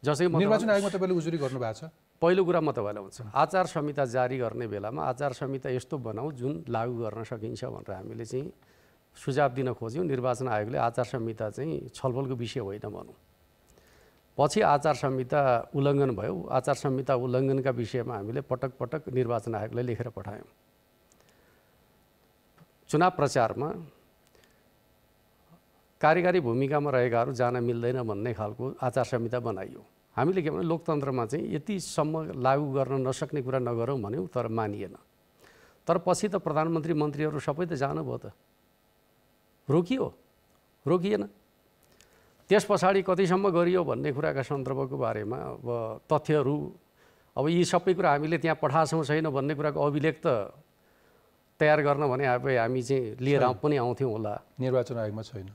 Speaker 2: जसै निर्वाचन आयोगमा
Speaker 1: तपाईँले उजुरी गर्नुभएको छ
Speaker 2: पहिलो कुरा म तपाईँलाई हुन्छ आचार संहिता जारी गर्ने बेलामा आचार संहिता यस्तो बनाऊ जुन लागू गर्न सकिन्छ भनेर हामीले चाहिँ सुझाव दिन खोज्यौँ निर्वाचन आयोगले आचार संहिता चाहिँ छलफलको विषय होइन भनौँ पछि आचार संहिता उल्लङ्घन भयो आचार संहिता उल्लङ्घनका विषयमा हामीले पटक पटक निर्वाचन आयोगलाई लेखेर पठायौँ चुनाव प्रचारमा कार्यकारी भूमिकामा रहेकाहरू जान मिल्दैन भन्ने खालको आचार संहिता बनाइयो हामीले के भने लोकतन्त्रमा चाहिँ यतिसम्म लागू गर्न नसक्ने कुरा नगरौँ भन्यौँ तर मानिएन तर पछि त प्रधानमन्त्री मन्त्रीहरू सबै त जानुभयो त रोकियो रोकिएन त्यस पछाडि कतिसम्म गरियो भन्ने कुराका सन्दर्भको बारेमा अब तथ्यहरू अब यी सबै कुरा हामीले त्यहाँ पठाएछौँ छैन भन्ने कुराको अभिलेख त तयार गर्न भने अब हामी चाहिँ लिएर पनि आउँथ्यौँ होला निर्वाचन आयोगमा छैन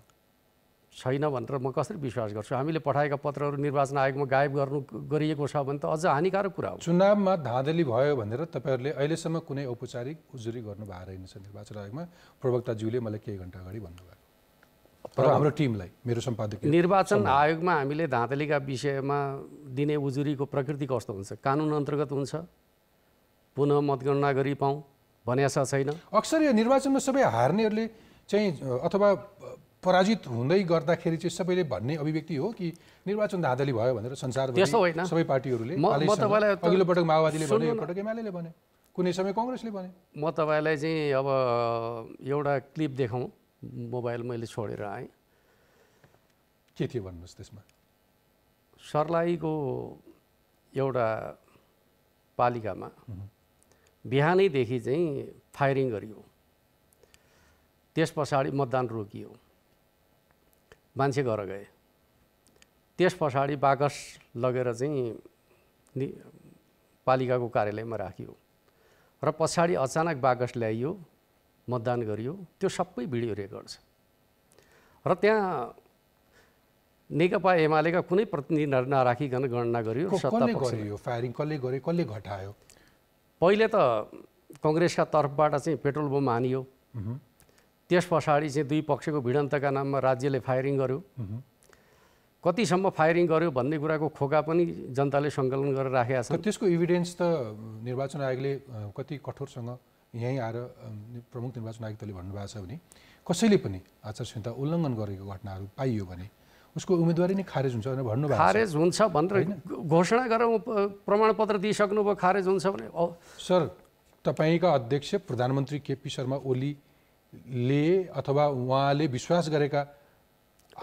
Speaker 2: छैन भनेर म कसरी विश्वास गर्छु हामीले पठाएका पत्रहरू निर्वाचन आयोगमा गायब गर्नु गरिएको छ भने त अझ हानिकारक कुरा हो
Speaker 1: चुनावमा धाँधली भयो भनेर तपाईँहरूले अहिलेसम्म कुनै औपचारिक उजुरी गर्नु भएको रहेनछ निर्वाचन आयोगमा प्रवक्ताज्यूले मलाई केही घन्टा अगाडि भन्नुभयो हाम्रो टिमलाई मेरो सम्पादक निर्वाचन आयोगमा
Speaker 2: हामीले धाँधलीका विषयमा दिने उजुरीको प्रकृति कस्तो हुन्छ कानुन अन्तर्गत हुन्छ पुनः मतगणना गरी पाउँ आशा छैन
Speaker 1: अक्सर यो निर्वाचनमा सबै हार्नेहरूले चाहिँ अथवा पराजित हुँदै गर्दाखेरि चाहिँ सबैले भन्ने अभिव्यक्ति हो कि निर्वाचन धाँधली भयो भनेर संसार होइन सबै पार्टीहरूले अघिल्लो पटक माओवादीले भने पटक एमाले भने कुनै समय कङ्ग्रेसले भने
Speaker 2: म तपाईँलाई चाहिँ अब एउटा क्लिप देखाउँ मोबाइल मैले छोडेर आएँ के थियो भन्नुहोस् त्यसमा सर्लाहीको एउटा पालिकामा बिहानैदेखि चाहिँ फायरिङ गरियो त्यस पछाडि मतदान रोकियो मान्छे घर गए त्यस पछाडि बाकस लगेर चाहिँ नि पालिकाको कार्यालयमा राखियो र पछाडि अचानक बाकस ल्याइयो मतदान गरियो त्यो सबै भिडियो रेकर्ड छ र त्यहाँ नेकपा एमालेका कुनै प्रतिनिधि नराखिकन गणना गरियो
Speaker 1: फायरिङ कसले गर्यो कसले घटायो
Speaker 2: पहिले त कङ्ग्रेसका तर्फबाट चाहिँ पेट्रोल बम हानियो त्यस पछाडि चाहिँ दुई पक्षको भिडन्तका नाममा राज्यले फायरिङ गर्यो कतिसम्म फायरिङ गर्यो भन्ने कुराको खोका पनि जनताले सङ्कलन गरेर राखेका छन्
Speaker 1: त्यसको इभिडेन्स त निर्वाचन आयोगले कति कठोरसँग यहीँ आएर प्रमुख निर्वाचन आयुक्तले भन्नुभएको छ भने कसैले पनि आचार संहिता उल्लङ्घन गरेको घटनाहरू पाइयो भने उसको उम्मेदवारी नै खारेज हुन्छ भनेर भन्नुभयो खारेज हुन्छ भनेर घोषणा गरेर
Speaker 2: प्रमाणपत्र दिइसक्नुभयो खारेज
Speaker 1: हुन्छ भने सर तपाईँका अध्यक्ष प्रधानमन्त्री केपी शर्मा ओलीले अथवा उहाँले विश्वास गरेका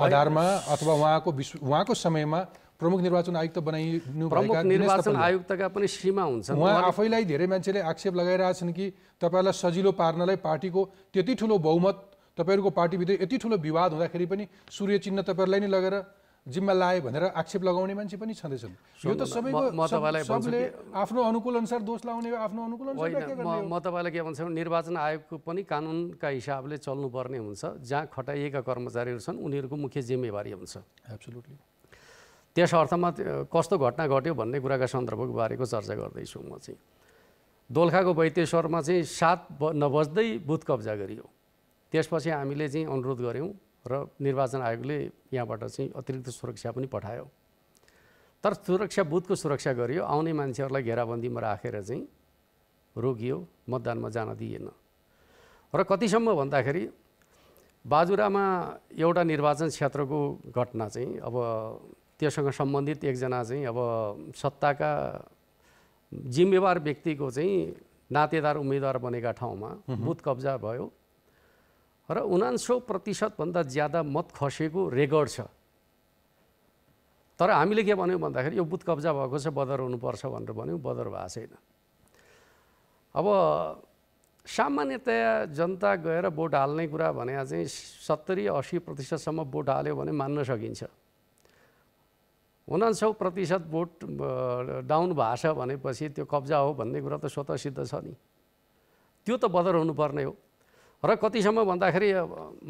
Speaker 1: आधारमा अथवा उहाँको उहाँको समयमा प्रमुख निर्वाचन आयुक्त बनाइनु प्रमुख निर्वाचन
Speaker 2: आयुक्तका पनि सीमा हुन्छ उहाँ
Speaker 1: आफैलाई धेरै मान्छेले आक्षेप लगाइरहेछन् कि तपाईँलाई सजिलो पार्नलाई पार्टीको त्यति ठुलो बहुमत तपाईँहरूको पार्टीभित्र यति ठुलो विवाद हुँदाखेरि पनि सूर्य चिन्ह तपाईँहरूलाई नै लगेर जिम्मा लाए भनेर आक्षेप लगाउने मान्छे पनि छँदैछन् यो त सबैको सबले आफ्नो अनुकूल अनुसार दोष लाउने आफ्नो अनुकूल म
Speaker 2: तपाईँलाई के भन्छु निर्वाचन आयोगको पनि कानुनका हिसाबले चल्नुपर्ने हुन्छ जहाँ खटाइएका कर्मचारीहरू छन् उनीहरूको मुख्य जिम्मेवारी हुन्छ एब्सोल्युटली त्यस अर्थमा कस्तो घटना घट्यो भन्ने कुराका सन्दर्भको बारेको चर्चा गर्दैछु म चाहिँ दोलखाको वैतेश्वरमा चाहिँ सात नबज्दै बुथ कब्जा गरियो त्यसपछि हामीले चाहिँ अनुरोध गऱ्यौँ र निर्वाचन आयोगले यहाँबाट चाहिँ अतिरिक्त सुरक्षा पनि पठायो तर सुरक्षा बुथको सुरक्षा गरियो आउने मान्छेहरूलाई घेराबन्दीमा राखेर चाहिँ रोकियो मतदानमा जान दिइएन र कतिसम्म भन्दाखेरि बाजुरामा एउटा निर्वाचन क्षेत्रको घटना चाहिँ अब त्योसँग सम्बन्धित एकजना चाहिँ अब सत्ताका जिम्मेवार व्यक्तिको चाहिँ नातेदार उम्मेदवार बनेका ठाउँमा बुथ कब्जा भयो र उनान्सौ प्रतिशतभन्दा ज्यादा मत खसेको रेकर्ड छ तर हामीले के भन्यौँ भन्दाखेरि यो बुथ कब्जा भएको छ बदर हुनुपर्छ भनेर भन्यौँ बदर भएको छैन अब सामान्यतया जनता गएर भोट हाल्ने कुरा भने चाहिँ सत्तरी असी प्रतिशतसम्म भोट हाल्यो भने मान्न सकिन्छ उनान्सौ प्रतिशत भोट डाउन भएको छ भनेपछि त्यो कब्जा हो भन्ने कुरा त स्वतः सिद्ध छ नि त्यो त बदर हुनुपर्ने हो र कतिसम्म भन्दाखेरि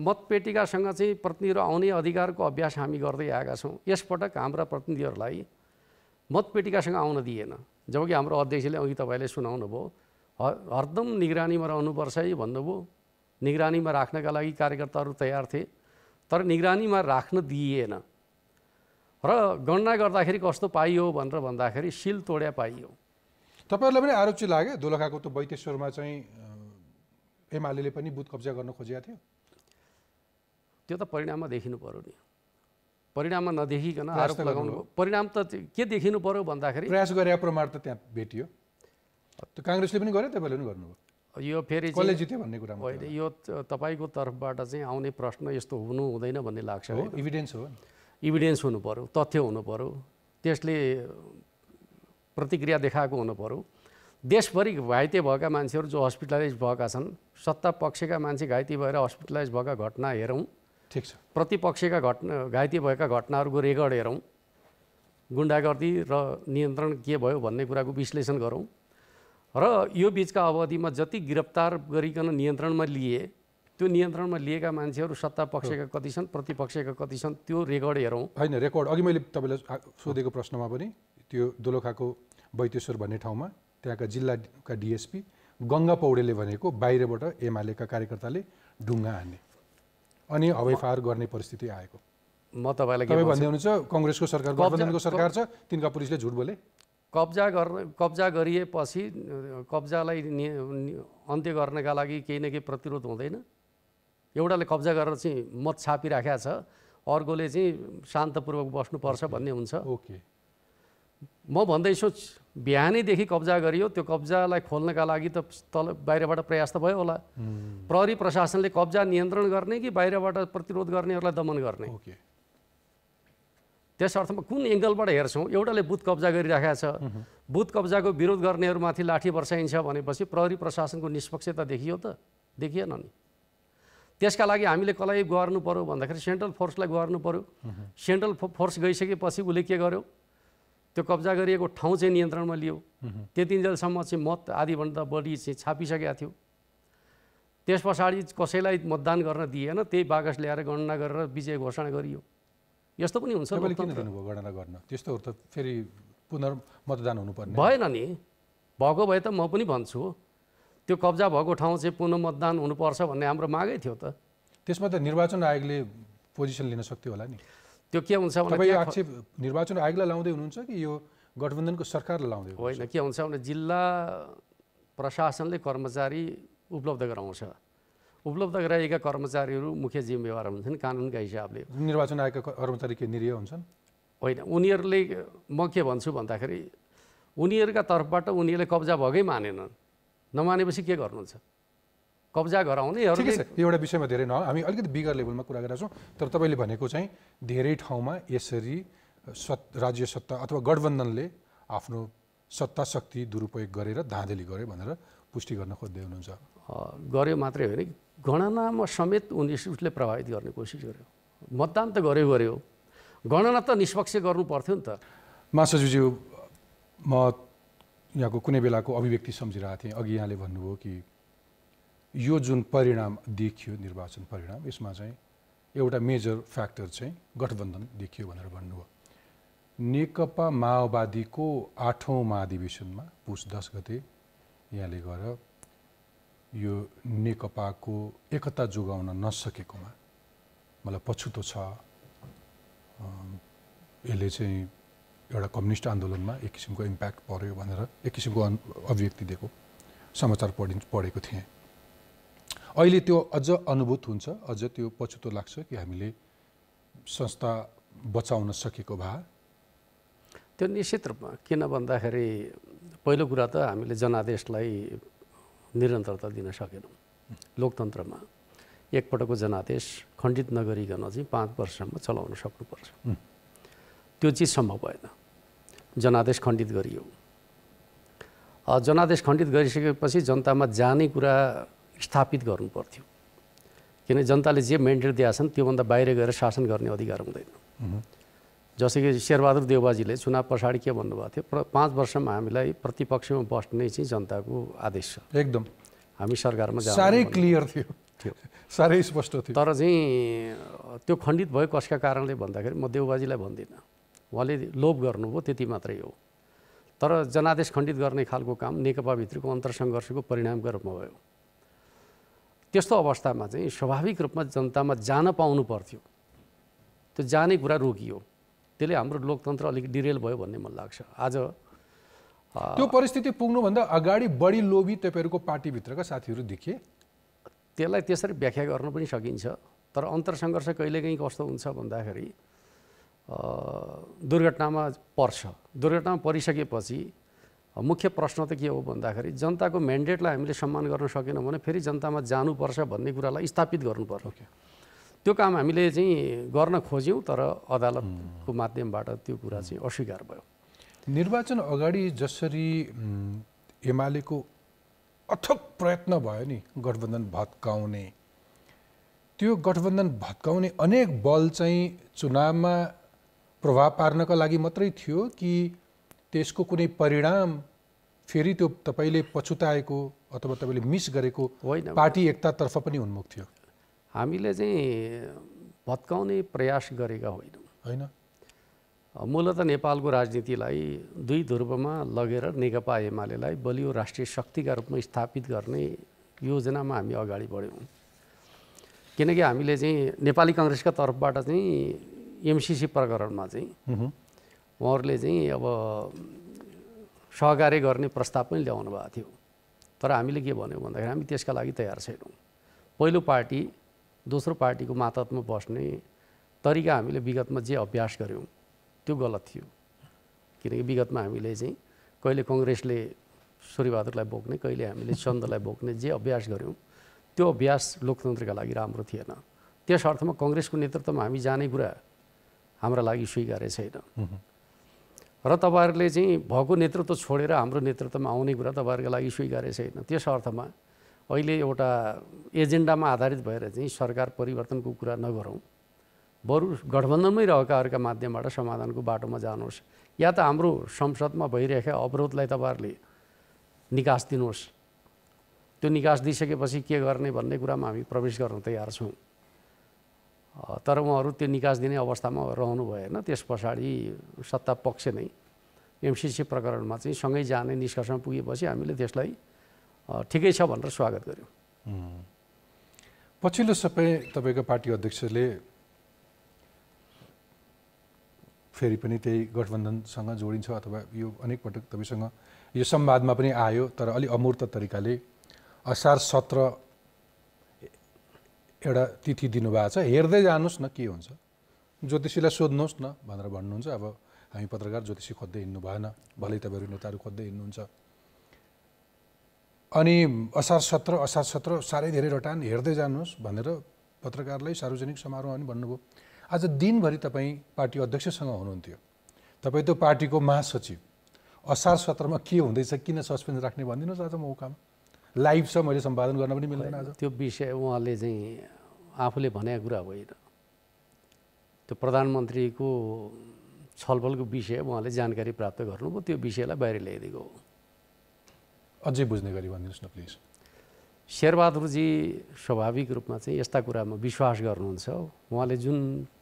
Speaker 2: मतपेटिकासँग चाहिँ प्रतिनिधिहरू आउने अधिकारको अभ्यास हामी गर्दै आएका छौँ यसपटक हाम्रा प्रतिनिधिहरूलाई मतपेटिकासँग आउन दिएन जबकि हाम्रो अध्यक्षले अघि तपाईँले सुनाउनु भयो हरदम निगरानीमा रहनुपर्छ है भन्नुभयो निगरानीमा राख्नका लागि कार्यकर्ताहरू तयार थिए तर निगरानीमा राख्न दिइएन
Speaker 1: र गणना गर्दाखेरि कस्तो पाइयो भनेर भन्दाखेरि सिल तोड्या पाइयो तपाईँहरूलाई पनि आरोप चाहिँ लाग्यो दोलखाको त बैतेश्वरमा चाहिँ एमाले पनि बुथ कब्जा गर्न खोजेको थियो त्यो त परिणाममा देखिनु पऱ्यो नि परिणाममा नदेखिकन आरोप लगाउनु
Speaker 2: परिणाम त के देखिनु पऱ्यो भन्दाखेरि प्रयास
Speaker 1: गरे प्रमाण त त्यहाँ भेटियो त्यो काङ्ग्रेसले पनि गर्यो तपाईँले पनि गर्नुभयो यो फेरि जित्यो
Speaker 2: भन्ने कुरा होइन यो तपाईँको तर्फबाट चाहिँ आउने प्रश्न यस्तो हुनु हुँदैन भन्ने लाग्छ हो इभिडेन्स हो इभिडेन्स हुनु पऱ्यो तथ्य हुनु त्यसले प्रतिक्रिया देखाएको हुनु देशभरि घाइते भएका मान्छेहरू जो हस्पिटलाइज भएका छन् सत्ता पक्षका मान्छे घाइते भएर हस्पिटलाइज भएका घटना हेरौँ ठिक छ प्रतिपक्षका घटना घाइते भएका घटनाहरूको रेकर्ड हेरौँ गुन्डागर्दी र नियन्त्रण के भयो भन्ने कुराको विश्लेषण गरौँ र यो बिचका अवधिमा जति गिरफ्तार गरिकन नियन्त्रणमा लिए त्यो नियन्त्रणमा
Speaker 1: लिएका मान्छेहरू सत्ता पक्षका कति छन् प्रतिपक्षका कति छन् त्यो रेकर्ड हेरौँ होइन रेकर्ड अघि मैले तपाईँलाई सोधेको प्रश्नमा पनि त्यो दोलोखाको बैतेश्वर भन्ने ठाउँमा त्यहाँका जिल्लाका डिएसपी गङ्गा पौडेले भनेको बाहिरबाट एमालेका कार्यकर्ताले ढुङ्गा हान्ने अनि हवाईफार गर्ने परिस्थिति आएको
Speaker 2: म तपाईँलाई तपाईँ भन्दै
Speaker 1: हुनुहुन्छ कङ्ग्रेसको सरकार गठबन्धनको सरकार छ तिनका पुलिसले झुट बोले
Speaker 2: कब्जा गर्न कब्जा गरिएपछि कब्जालाई अन्त्य गर्नका लागि केही न केही प्रतिरोध हुँदैन एउटाले कब्जा गरेर चाहिँ मत छापिराखेको छ अर्कोले चाहिँ शान्तपूर्वक बस्नुपर्छ भन्ने हुन्छ ओके म भन्दैछु बिहानैदेखि कब्जा गरियो त्यो कब्जालाई खोल्नका लागि त तल बाहिरबाट प्रयास त भयो होला प्रहरी प्रशासनले कब्जा नियन्त्रण गर्ने कि बाहिरबाट प्रतिरोध गर्नेहरूलाई दमन गर्ने okay. त्यस अर्थमा कुन एङ्गलबाट हेर्छौँ एउटाले बुथ कब्जा गरिराखेको छ बुथ कब्जाको विरोध गर्नेहरूमाथि लाठी वर्षाइन्छ भनेपछि प्रहरी प्रशासनको निष्पक्षता देखियो त देखिएन नि त्यसका लागि हामीले कसलाई गर्नु पऱ्यो भन्दाखेरि सेन्ट्रल फोर्सलाई गर्नु पऱ्यो सेन्ट्रल फोर्स गइसकेपछि उसले के गर्यो त्यो कब्जा गरिएको ठाउँ चाहिँ नियन्त्रणमा लियो त्यतिन्जेलसम्म चाहिँ मत आधीभन्दा बढी चाहिँ छापिसकेका थियो त्यस पछाडि कसैलाई मतदान गर्न दिएन त्यही बाकस ल्याएर गणना गरेर विजय घोषणा गरियो
Speaker 1: यस्तो पनि हुन्छ गणना गर्न त्यस्तो त फेरि पुनर्मतदान हुनुपर्ने भएन नि भएको भए
Speaker 2: त म पनि भन्छु त्यो कब्जा भएको ठाउँ चाहिँ मतदान हुनुपर्छ भन्ने हाम्रो मागै थियो त
Speaker 1: त्यसमा त निर्वाचन आयोगले पोजिसन लिन सक्थ्यो होला नि त्यो के हुन्छ भने निर्वाचन आयोगलाई लाउँदै हुनुहुन्छ कि यो गठबन्धनको सरकारलाई लाउँदै होइन के हुन्छ भने जिल्ला
Speaker 2: प्रशासनले कर्मचारी उपलब्ध गराउँछ उपलब्ध गराइएका कर्मचारीहरू मुख्य जिम्मेवार हुन्छन् कानुनका हिसाबले
Speaker 1: निर्वाचन आयोगका कर्मचारी के निरीह हुन्छन्
Speaker 2: होइन उनीहरूले म के भन्छु भन्दाखेरि उनीहरूका तर्फबाट उनीहरूले कब्जा भएकै
Speaker 1: मानेनन् नमानेपछि के गर्नुहुन्छ कब्जा गराउने एउटा विषयमा धेरै न हामी अलिकति बिगर लेभलमा कुरा गरेका छौँ तर तपाईँले भनेको चाहिँ धेरै ठाउँमा यसरी सत् राज्य सत्ता अथवा गठबन्धनले आफ्नो सत्ता शक्ति दुरुपयोग गरेर धाँधली गरे भनेर पुष्टि गर्न खोज्दै हुनुहुन्छ
Speaker 2: गर्यो मात्रै होइन गणनामा समेत उनी उसले प्रभावित गर्ने कोसिस गर्यो मतदान त गर्यो गर्यो गणना त निष्पक्ष
Speaker 1: गर्नु पर्थ्यो नि त महासचिवज्यू म यहाँको कुनै बेलाको अभिव्यक्ति सम्झिरहेको थिएँ अघि यहाँले भन्नुभयो कि यो जुन परिणाम देखियो निर्वाचन परिणाम यसमा चाहिँ एउटा मेजर फ्याक्टर चाहिँ गठबन्धन देखियो भनेर भन्नु हो नेकपा माओवादीको आठौँ महाधिवेशनमा पुस दस गते यहाँले गएर यो नेकपाको एकता जोगाउन नसकेकोमा मलाई पछुतो छ यसले चाहिँ एउटा कम्युनिस्ट आन्दोलनमा एक किसिमको इम्प्याक्ट पऱ्यो भनेर एक किसिमको अभिव्यक्ति दिएको समाचार पढि पढेको थिएँ अहिले त्यो अझ अनुभूत हुन्छ अझ त्यो पछुतो लाग्छ कि हामीले संस्था बचाउन सकेको भए
Speaker 2: त्यो निश्चित रूपमा किन भन्दाखेरि पहिलो कुरा त हामीले जनादेशलाई निरन्तरता दिन सकेनौँ लोकतन्त्रमा एकपटकको जनादेश खण्डित नगरिकन चाहिँ पाँच वर्षसम्म चलाउन सक्नुपर्छ त्यो चिज सम्भव भएन जनादेश खण्डित गरियो जनादेश खण्डित गरिसकेपछि जनतामा जाने कुरा स्थापित गर्नुपर्थ्यो किनभने जनताले जे मेन्डेट दिएका छन् त्योभन्दा बाहिर गएर शासन गर्ने अधिकार
Speaker 3: हुँदैन
Speaker 2: जसै कि शेरबहादुर देवबाजीले चुनाव पछाडि के भन्नुभएको थियो प्र पाँच वर्षमा हामीलाई प्रतिपक्षमा बस्ने चाहिँ जनताको आदेश छ एकदम हामी सरकारमा साह्रै क्लियर
Speaker 1: थियो थियो साह्रै
Speaker 2: स्पष्ट थियो तर चाहिँ त्यो खण्डित भयो कसका कारणले भन्दाखेरि म देवबाजीलाई भन्दिनँ उहाँले लोभ गर्नुभयो त्यति मात्रै हो तर जनादेश खण्डित गर्ने खालको काम नेकपाभित्रको अन्तरसङ्घर्षको परिणामको रूपमा भयो त्यस्तो अवस्थामा चाहिँ स्वाभाविक रूपमा जनतामा जान पाउनु पर्थ्यो त्यो जाने कुरा रोकियो त्यसले हाम्रो लोकतन्त्र अलिक डिरेल भयो भन्ने मन लाग्छ आज त्यो
Speaker 1: परिस्थिति पुग्नुभन्दा अगाडि बढी लोभी तपाईँहरूको पार्टीभित्रका साथीहरू देखिए त्यसलाई त्यसरी व्याख्या गर्न पनि
Speaker 2: सकिन्छ तर अन्तरसङ्घर्ष कहिलेकाहीँ कस्तो हुन्छ भन्दाखेरि दुर्घटनामा पर्छ दुर्घटनामा परिसकेपछि मुख्य प्रश्न त के हो भन्दाखेरि जनताको म्यान्डेटलाई हामीले सम्मान गर्न सकेनौँ भने फेरि जनतामा जानुपर्छ भन्ने कुरालाई स्थापित गर्नुपर्छ okay. त्यो काम हामीले चाहिँ गर्न खोज्यौँ तर अदालतको माध्यमबाट
Speaker 1: त्यो कुरा चाहिँ अस्वीकार भयो निर्वाचन अगाडि जसरी एमालेको अथक प्रयत्न भयो नि गठबन्धन भत्काउने त्यो गठबन्धन भत्काउने अनेक बल चाहिँ चुनावमा प्रभाव पार्नका लागि मात्रै थियो कि त्यसको कुनै परिणाम फेरि त्यो तपाईँले पछुताएको अथवा तपाईँले मिस गरेको होइन पार्टी एकतातर्फ पनि उन्मुख थियो
Speaker 2: हामीले चाहिँ भत्काउने प्रयास गरेका होइनौँ होइन मूलत नेपालको राजनीतिलाई दुई ध्रुवमा लगेर नेकपा एमालेलाई बलियो राष्ट्रिय शक्तिका रूपमा स्थापित गर्ने योजनामा हामी अगाडि बढ्यौँ किनकि हामीले चाहिँ नेपाली कङ्ग्रेसका तर्फबाट चाहिँ एमसिसी प्रकरणमा चाहिँ उहाँहरूले चाहिँ अब सहकार्य गर्ने प्रस्ताव पनि ल्याउनु भएको थियो तर हामीले के भन्यो भन्दाखेरि हामी त्यसका लागि तयार छैनौँ पहिलो पार्टी दोस्रो पार्टीको मातहतमा बस्ने तरिका हामीले विगतमा जे अभ्यास गऱ्यौँ त्यो गलत थियो किनकि विगतमा हामीले चाहिँ कहिले कङ्ग्रेसले सूर्यबहादुरलाई बोक्ने कहिले हामीले चन्दलाई बोक्ने जे अभ्यास गऱ्यौँ त्यो अभ्यास लोकतन्त्रका लागि राम्रो थिएन त्यस अर्थमा कङ्ग्रेसको नेतृत्वमा हामी जाने कुरा हाम्रा लागि स्वीकार्य छैन र तपाईँहरूले चाहिँ भएको नेतृत्व छोडेर हाम्रो नेतृत्वमा आउने कुरा तपाईँहरूको लागि स्वीकार छैन त्यस अर्थमा अहिले एउटा एजेन्डामा आधारित भएर चाहिँ सरकार परिवर्तनको कुरा नगरौँ बरु गठबन्धनमै रहेकाहरूका माध्यमबाट समाधानको बाटोमा जानुहोस् या त हाम्रो संसदमा भइरहेका अवरोधलाई तपाईँहरूले निकास दिनुहोस् त्यो निकास दिइसकेपछि के गर्ने भन्ने कुरामा हामी प्रवेश गर्न तयार छौँ तर उहाँहरू त्यो निकास दिने अवस्थामा रहनु भएन त्यस पछाडि सत्ता पक्ष नै एमसिसी प्रकरणमा चाहिँ सँगै जाने निष्कर्षमा पुगेपछि हामीले त्यसलाई
Speaker 1: ठिकै छ भनेर स्वागत गऱ्यौँ पछिल्लो समय तपाईँको पार्टी अध्यक्षले फेरि पनि त्यही गठबन्धनसँग जोडिन्छ अथवा यो अनेक पटक तपाईँसँग यो संवादमा पनि आयो तर अलि अमूर्त तरिकाले असार सत्र एउटा तिथि दिनुभएको छ हेर्दै जानुहोस् न के हुन्छ ज्योतिषीलाई सोध्नुहोस् न भनेर भन्नुहुन्छ अब हामी पत्रकार ज्योतिषी खोज्दै हिँड्नु भएन भलै तपाईँहरू नेताहरू खोज्दै हिँड्नुहुन्छ अनि असार सत्र असार सत्र साह्रै धेरै रटान हेर्दै जानुहोस् भनेर पत्रकारलाई सार्वजनिक समारोह पनि भन्नुभयो आज दिनभरि तपाईँ पार्टी अध्यक्षसँग हुनुहुन्थ्यो तपाईँ त पार्टीको महासचिव असार सत्रमा के हुँदैछ किन सस्पेन्स राख्ने भनिदिनुहोस् आज म मौकामा लाइभ छ मैले सम्पादन गर्न पनि मिल्दैन आज त्यो विषय उहाँले चाहिँ
Speaker 2: आफूले भनेको कुरा होइन त्यो प्रधानमन्त्रीको छलफलको विषय उहाँले जानकारी प्राप्त गर्नुभयो त्यो विषयलाई बाहिर ल्याइदिएको हो
Speaker 1: अझै बुझ्ने गरी भनिदिनुहोस् न प्लिज
Speaker 2: शेरबहादुरजी स्वाभाविक रूपमा चाहिँ यस्ता कुरामा विश्वास गर्नुहुन्छ उहाँले जुन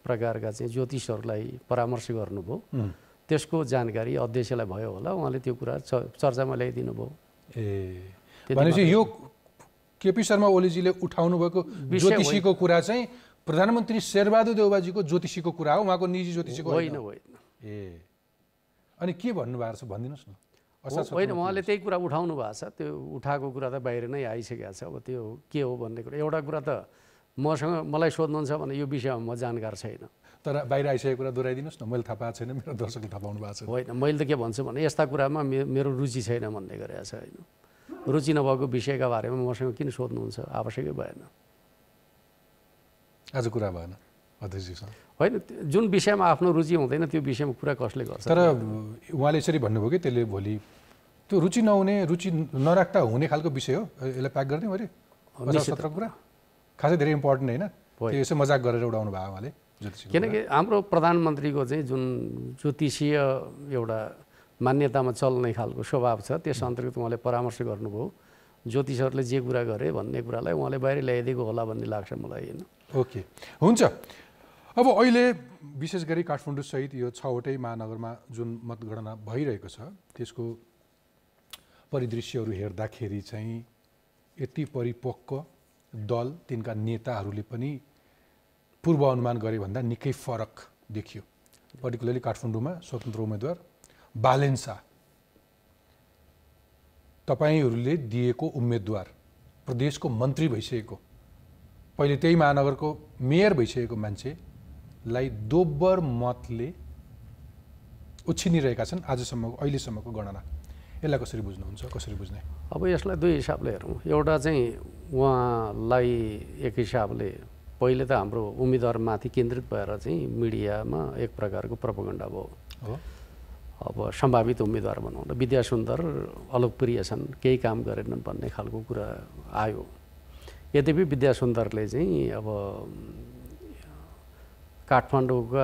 Speaker 2: प्रकारका चाहिँ ज्योतिषहरूलाई परामर्श गर्नुभयो त्यसको जानकारी अध्यक्षलाई भयो होला उहाँले त्यो कुरा चर्चामा ल्याइदिनु भयो
Speaker 1: ए भनेपछि यो केपी शर्मा ओलीजीले उठाउनु भएको ज्योतिषीको कुरा चाहिँ प्रधानमन्त्री शेरबहादुर देउबाजीको ज्योतिषीको कुरा हो उहाँको निजी ज्योतिषीको होइन
Speaker 2: होइन
Speaker 1: ए अनि के भन्नुभएको छ भनिदिनुहोस् न होइन उहाँले
Speaker 2: त्यही कुरा उठाउनु भएको छ त्यो उठाएको कुरा त बाहिर नै आइसकेको छ अब त्यो के हो भन्ने कुरा एउटा कुरा त मसँग मलाई सोध्नुहुन्छ भने यो विषयमा म जानकार छैन
Speaker 1: तर बाहिर आइसकेको कुरा दोहोऱ्याइदिनुहोस् न मैले थाहा पाएको छैन मेरो दर्शकले थाहा पाउनु भएको
Speaker 2: छ होइन मैले त के भन्छु भने यस्ता कुरामा मेरो रुचि छैन भन्ने गरेको छ होइन रुचि नभएको विषयका बारेमा मसँग किन सोध्नुहुन्छ आवश्यकै भएन आज कुरा भएन होइन जुन विषयमा आफ्नो रुचि हुँदैन त्यो विषयमा कुरा
Speaker 1: कसले गर्छ तर उहाँले यसरी भन्नुभयो कि त्यसले भोलि त्यो रुचि नहुने रुचि नराख्दा हुने खालको विषय हो यसलाई प्याक गरिदिउँ अरे कुरा खासै धेरै इम्पोर्टेन्ट होइन यसो मजाक गरेर उडाउनु भयो उहाँले किनकि हाम्रो प्रधानमन्त्रीको चाहिँ जुन
Speaker 2: ज्योतिषीय एउटा मान्यतामा चल्ने खालको स्वभाव छ त्यस अन्तर्गत उहाँले परामर्श गर्नुभयो ज्योतिषहरूले जे कुरा गरे भन्ने कुरालाई उहाँले बाहिर ल्याइदिएको होला भन्ने लाग्छ मलाई
Speaker 1: होइन ओके हुन्छ अब अहिले विशेष गरी काठमाडौँसहित यो छवटै महानगरमा जुन मतगणना भइरहेको छ त्यसको परिदृश्यहरू हेर्दाखेरि चाहिँ यति परिपक्व दल तिनका नेताहरूले पनि पूर्वानुमान गरे भन्दा निकै फरक देखियो पर्टिकुलरली काठमाडौँमा स्वतन्त्र उम्मेद्वार बालेन्सा तपाईँहरूले दिएको उम्मेदवार प्रदेशको मन्त्री भइसकेको पहिले त्यही महानगरको मेयर भइसकेको मान्छेलाई दोब्बर मतले उछिनिरहेका छन् आजसम्मको अहिलेसम्मको गणना यसलाई कसरी बुझ्नुहुन्छ कसरी बुझ्ने
Speaker 2: अब यसलाई दुई हिसाबले हेरौँ एउटा चाहिँ उहाँलाई एक हिसाबले पहिले त हाम्रो उम्मेदवारमाथि केन्द्रित भएर चाहिँ मिडियामा एक प्रकारको प्रपगण्डा भयो हो अब सम्भावित उम्मेदवार बनाउन विद्या सुन्दर अलोकप्रिय छन् केही काम गरेनन् भन्ने खालको कुरा आयो यद्यपि विद्या सुन्दरले चाहिँ अब काठमाडौँका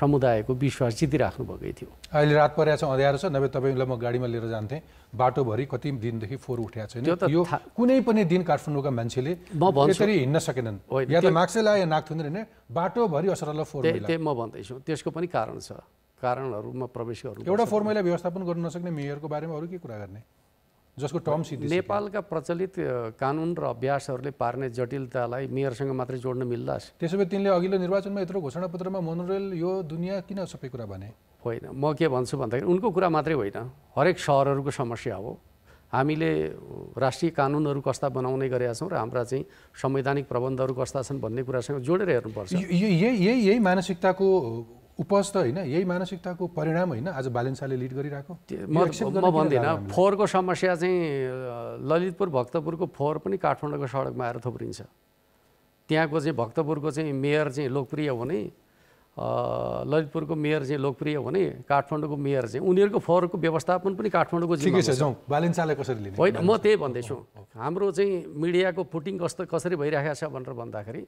Speaker 2: समुदायको विश्वास जितिराख्नुभएकै
Speaker 1: थियो अहिले रात परेको छ अँध्यारो छ नभए तपाईँलाई म गाडीमा लिएर जान्थेँ बाटोभरि कति दिनदेखि फोहोर उठाएको छैन यो कुनै पनि दिन काठमाडौँका मान्छेले भन्छु हिँड्न सकेनन् या त माक्सेला या नाक थुन्दैन बाटोभरि असरलाई फोहोर त्यही म भन्दैछु त्यसको पनि कारण छ कारणहरूमा
Speaker 2: गर्नु एउटा फर्मुला
Speaker 1: व्यवस्थापन गर्न नसक्ने मेयरको बारेमा अरू के कुरा गर्ने
Speaker 2: जसको टर्म सिट नेपालका प्रचलित कानुन र अभ्यासहरूले पार्ने जटिलतालाई मेयरसँग मात्रै जोड्न मिल्दा
Speaker 1: त्यसो भए तिनले अघिल्लो निर्वाचनमा यत्रो घोषणापत्रमा मोनोरेल यो दुनियाँ किन सबै कुरा भने
Speaker 2: होइन म के भन्छु भन्दाखेरि उनको कुरा मात्रै होइन हरेक सहरहरूको समस्या हो हामीले राष्ट्रिय कानुनहरू कस्ता बनाउने गरेका छौँ र हाम्रा चाहिँ संवैधानिक प्रबन्धहरू कस्ता छन् भन्ने कुरासँग जोडेर हेर्नुपर्छ
Speaker 1: यही यही यही मानसिकताको उपज त होइन यही मानसिकताको परिणाम होइन आज बालेन्साले लिड गरिरहेको म भन्दिनँ
Speaker 2: फोहोरको समस्या चाहिँ ललितपुर भक्तपुरको फोहोर पनि काठमाडौँको सडकमा आएर थुप्रिन्छ त्यहाँको चाहिँ भक्तपुरको चाहिँ मेयर चाहिँ लोकप्रिय हुने ललितपुरको मेयर चाहिँ लोकप्रिय हुने काठमाडौँको मेयर चाहिँ उनीहरूको फोहोरको व्यवस्थापन पनि काठमाडौँको
Speaker 1: कसरी होइन म
Speaker 2: त्यही भन्दैछु हाम्रो चाहिँ मिडियाको फुटिङ कस्तो कसरी भइरहेको छ भनेर भन्दाखेरि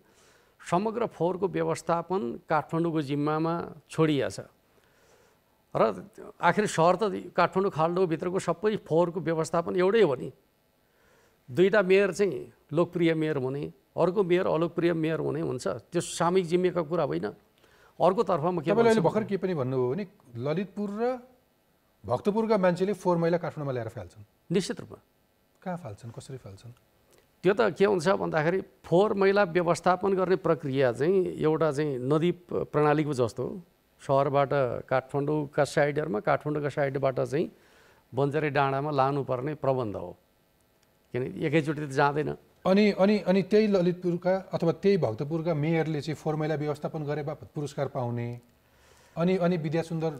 Speaker 2: समग्र फोहोरको व्यवस्थापन काठमाडौँको जिम्मामा छोडिएछ र आखिर सहर त काठमाडौँ खाल्डोभित्रको सबै फोहोरको व्यवस्थापन एउटै हो नि दुईवटा मेयर चाहिँ लोकप्रिय मेयर हुने अर्को मेयर अलोकप्रिय मेयर हुने हुन्छ त्यो सामूहिक जिम्मेका कुरा होइन अर्कोतर्फमा तर्फमा के भर्खर
Speaker 1: के पनि भन्नुभयो भने ललितपुर र भक्तपुरका मान्छेले फोहोर मैला काठमाडौँमा ल्याएर फाल्छन् निश्चित रूपमा कहाँ फाल्छन् कसरी फाल्छन्
Speaker 2: त्यो त के हुन्छ भन्दाखेरि फोहोर मैला व्यवस्थापन गर्ने प्रक्रिया चाहिँ एउटा चाहिँ नदी प्रणालीको जस्तो सहरबाट काठमाडौँका साइडहरूमा काठमाडौँका साइडबाट चाहिँ बन्जारी डाँडामा लानुपर्ने प्रबन्ध हो किनकि एकैचोटि त जाँदैन
Speaker 1: अनि अनि अनि त्यही ललितपुरका अथवा त्यही भक्तपुरका मेयरले चाहिँ फोहोर मैला व्यवस्थापन गरे बापत पुरस्कार पाउने अनि अनि विद्या सुन्दर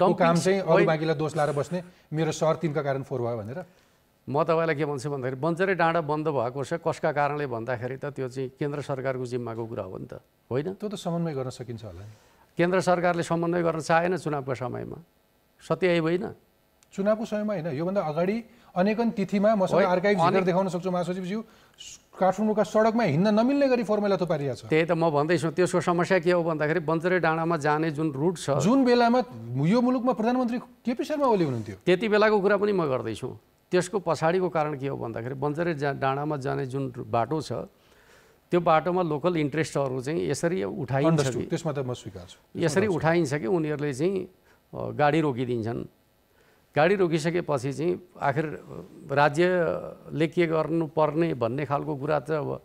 Speaker 1: काम चाहिँ अरू बाँकीलाई दोष लाएर बस्ने मेरो सहर तिनका कारण फोहोर भयो भनेर म
Speaker 2: तपाईँलाई के भन्छु भन्दाखेरि बन्जरै डाँडा बन्द भएको छ कसका कारणले भन्दाखेरि त त्यो चाहिँ केन्द्र सरकारको जिम्माको कुरा हो नि त होइन त्यो त समन्वय गर्न सकिन्छ होला केन्द्र सरकारले समन्वय गर्न चाहेन चुनावको समयमा सत्य होइन
Speaker 1: चुनावको समयमा होइन योभन्दा अगाडि अनेकन तिथिमा मसँग आर्काइभ झिकेर देखाउन सक्छु महासचिवज्यू काठमाडौँका सडकमा हिँड्न नमिल्ने गरी फर्मुला थुपारिया छ
Speaker 2: त्यही त म भन्दैछु त्यसको समस्या के हो भन्दाखेरि बन्चरे डाँडामा जाने जुन रुट छ जुन
Speaker 1: बेलामा यो मुलुकमा प्रधानमन्त्री केपी शर्मा ओली हुनुहुन्थ्यो त्यति बेलाको कुरा पनि म गर्दैछु
Speaker 2: त्यसको पछाडिको कारण के हो भन्दाखेरि बन्चरे जा डाँडामा जाने जुन बाटो छ त्यो बाटोमा लोकल इन्ट्रेस्टहरू चाहिँ यसरी उठाइन्छ त्यसमा
Speaker 1: त म स्वीकार छु यसरी
Speaker 2: उठाइन्छ कि उनीहरूले चाहिँ गाडी रोकिदिन्छन् गाडी रोकिसकेपछि चाहिँ आखिर राज्यले के गर्नुपर्ने भन्ने खालको कुरा त अब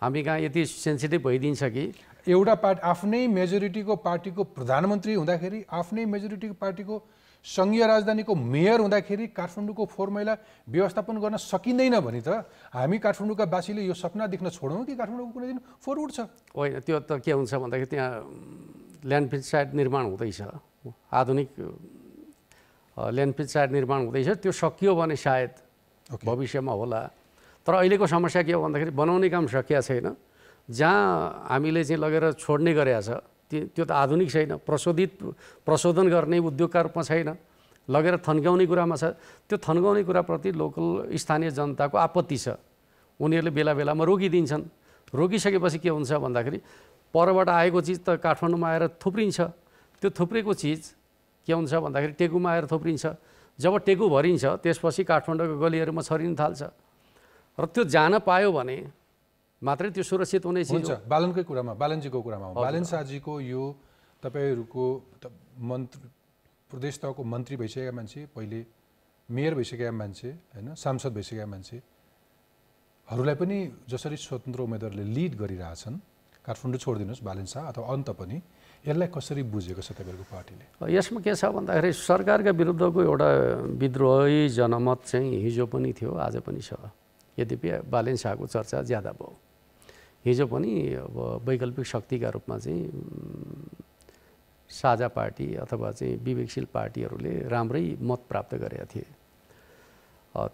Speaker 2: हामी कहाँ यति सेन्सिटिभ भइदिन्छ
Speaker 1: कि एउटा पार्टी आफ्नै मेजोरिटीको पार्टीको प्रधानमन्त्री हुँदाखेरि आफ्नै मेजोरिटीको पार्टीको सङ्घीय राजधानीको मेयर हुँदाखेरि काठमाडौँको फोहोर मैला व्यवस्थापन गर्न सकिँदैन भने त हामी काठमाडौँका वासीले यो सपना देख्न छोडौँ कि काठमाडौँको कुनै दिन फोहोर उठ्छ
Speaker 2: होइन त्यो त के हुन्छ भन्दाखेरि त्यहाँ ल्यान्डफिल साइड निर्माण हुँदैछ आधुनिक लेन पिचार निर्माण हुँदैछ त्यो सकियो भने सायद भविष्यमा होला तर अहिलेको समस्या के हो भन्दाखेरि बनाउने काम सकिया छैन जहाँ हामीले चाहिँ लगेर छोड्ने गरेका छ त्यो त आधुनिक छैन प्रशोधित प्रशोधन गर्ने उद्योगका रूपमा छैन लगेर थन्काउने कुरामा छ त्यो थन्काउने कुराप्रति लोकल स्थानीय जनताको आपत्ति छ उनीहरूले बेला बेलामा रोकिदिन्छन् रोकिसकेपछि के हुन्छ भन्दाखेरि परबाट आएको चिज त काठमाडौँमा आएर थुप्रिन्छ त्यो थुप्रेको चिज के हुन्छ भन्दाखेरि टेकुमा आएर थोप्रिन्छ जब टेकु भरिन्छ त्यसपछि काठमाडौँको गलीहरूमा छरिन थाल्छ र त्यो जान पायो भने मात्रै त्यो सुरक्षित हुने हुन्छ
Speaker 1: बालनकै कुरामा बालनजीको कुरामा बालन शाहजीको यो तपाईँहरूको मन्त्री प्रदेश तहको मन्त्री भइसकेका मान्छे पहिले मेयर भइसकेका मान्छे होइन सांसद भइसकेका मान्छेहरूलाई पनि जसरी स्वतन्त्र उम्मेदवारले लिड गरिरहेछन् काठमाडौँ छोडिदिनुहोस् बालन शाह अथवा अन्त पनि यसलाई कसरी बुझेको छ तपाईँहरूको पार्टीले
Speaker 2: यसमा के छ भन्दाखेरि सरकारका विरुद्धको एउटा विद्रोही जनमत चाहिँ हिजो पनि थियो आज पनि छ यद्यपि बालेन शाहको चर्चा ज्यादा भयो हिजो पनि अब वैकल्पिक शक्तिका रूपमा चाहिँ साझा पार्टी अथवा चाहिँ विवेकशील पार्टीहरूले राम्रै मत प्राप्त गरेका थिए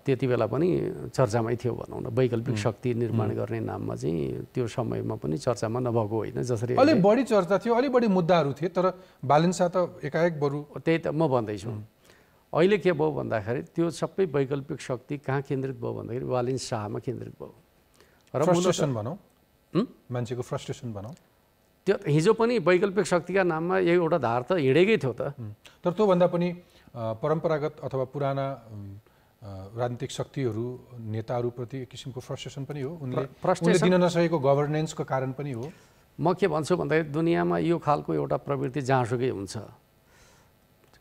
Speaker 2: त्यति बेला पनि चर्चामै थियो भनौँ न वैकल्पिक शक्ति निर्माण गर्ने नाममा चाहिँ त्यो समयमा पनि चर्चामा नभएको होइन जसरी अलिक
Speaker 1: बढी चर्चा थियो अलिक बढी मुद्दाहरू थिए तर ब्यालेन्सा त एकाएक बरु
Speaker 2: त्यही त म भन्दैछु अहिले के भयो भन्दाखेरि त्यो सबै वैकल्पिक शक्ति कहाँ केन्द्रित भयो भन्दाखेरि वालिन शाहमा केन्द्रित भयो
Speaker 1: र फ्रस्ट्रेसन भनौँ मान्छेको फ्रस्ट्रेसन भनौँ त्यो हिजो पनि वैकल्पिक शक्तिका नाममा एउटा धार त हिँडेकै थियो त तर त्योभन्दा पनि परम्परागत अथवा पुराना राजनीतिक शक्तिहरू नेताहरूप्रति एक किसिमको फ्रस्ट्रेसन पनि हो उनले फ्रस्ट्रेसन दिन नसकेको गभर्नेन्सको कारण पनि हो
Speaker 2: म के भन्छु भन्दाखेरि दुनियाँमा यो खालको एउटा प्रवृत्ति जहाँसुकै हुन्छ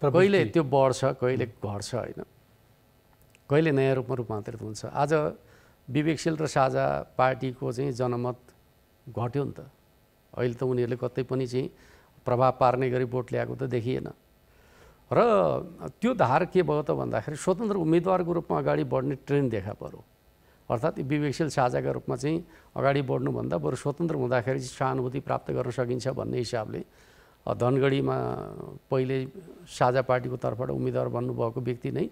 Speaker 2: कहिले त्यो बढ्छ कहिले घट्छ होइन कहिले नयाँ रूपमा रूपान्तरित हुन्छ आज विवेकशील र साझा पार्टीको चाहिँ जनमत घट्यो नि त अहिले त उनीहरूले कतै पनि चाहिँ प्रभाव पार्ने गरी भोट ल्याएको त देखिएन र त्यो धार के भयो त भन्दाखेरि स्वतन्त्र उम्मेदवारको रूपमा अगाडि बढ्ने ट्रेन देखा पऱ्यो अर्थात् विवेकशील साझाका रूपमा चाहिँ अगाडि बढ्नुभन्दा बरु स्वतन्त्र हुँदाखेरि चाहिँ सहानुभूति प्राप्त गर्न सकिन्छ भन्ने हिसाबले धनगढीमा पहिले साझा पार्टीको तर्फबाट उम्मेदवार बन्नुभएको व्यक्ति नै